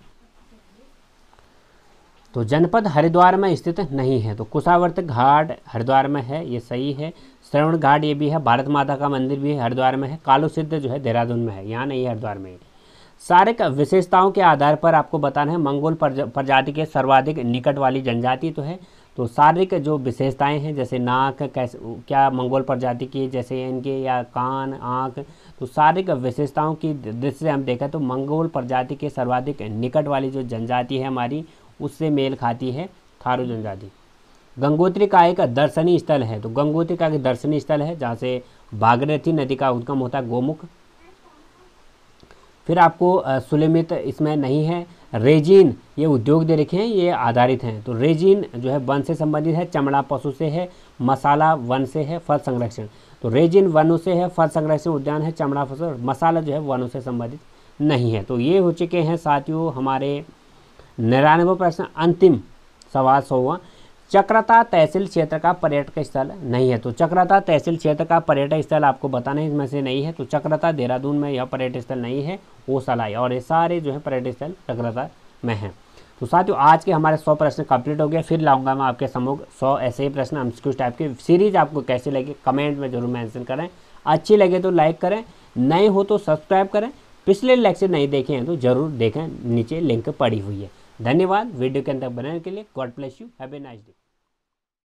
तो जनपद हरिद्वार में स्थित नहीं है तो कुशावर्त घाट हरिद्वार में है ये सही है श्रवण घाट ये भी है भारत माता का मंदिर भी है हरिद्वार में है कालू सिद्ध जो है देहरादून में है यहाँ नहीं है हरिद्वार में सारे विशेषताओं के आधार पर आपको बताना है मंगोल प्रजाति के सर्वाधिक निकट वाली जनजाति तो है तो शारीरिक जो विशेषताएं हैं जैसे नाक कैसे क्या मंगोल प्रजाति की जैसे इनके या कान आँख तो शारीरिक विशेषताओं की दृष्टि से हम देखें तो मंगोल प्रजाति के सर्वाधिक निकट वाली जो जनजाति है हमारी उससे मेल खाती है थारू जनजाति गंगोत्री का एक दर्शनीय स्थल है तो गंगोत्री का एक दर्शनीय स्थल है जहाँ से भागरथी नदी का उद्गम होता है गोमुख फिर आपको सुलेमित इसमें नहीं है रेजिन ये उद्योग दे रखे हैं ये आधारित हैं तो रेजिन जो है वन से संबंधित है चमड़ा पशु से है मसाला वन से है फल संरक्षण तो रेजिन वनों से है फल संरक्षण उद्यान है चमड़ा फसल मसाला जो है वनों से संबंधित नहीं है तो ये हो चुके हैं साथियों हमारे निन्यानवे प्रश्न अंतिम सवाल सौ हुआ चक्रता तहसील क्षेत्र का पर्यटक स्थल नहीं है तो चक्रता तहसील क्षेत्र का पर्यटक स्थल आपको बताने इसमें से नहीं है तो चक्रता देहरादून में यह पर्यटक स्थल नहीं है वो सलाई और ये सारे जो है पर्यटक स्थल चक्रता में हैं तो साथियों आज के हमारे सौ प्रश्न कंप्लीट हो गया फिर लाऊंगा मैं आपके समूह सौ ऐसे ही प्रश्न हम टाइप के सीरीज आपको कैसे लगे कमेंट में जरूर मैंसन करें अच्छी लगे तो लाइक करें नए हो तो सब्सक्राइब करें पिछले लेक्चर नहीं देखे हैं तो जरूर देखें नीचे लिंक पड़ी हुई है धन्यवाद वीडियो के अंदर बनाने के लिए God bless you have a nice day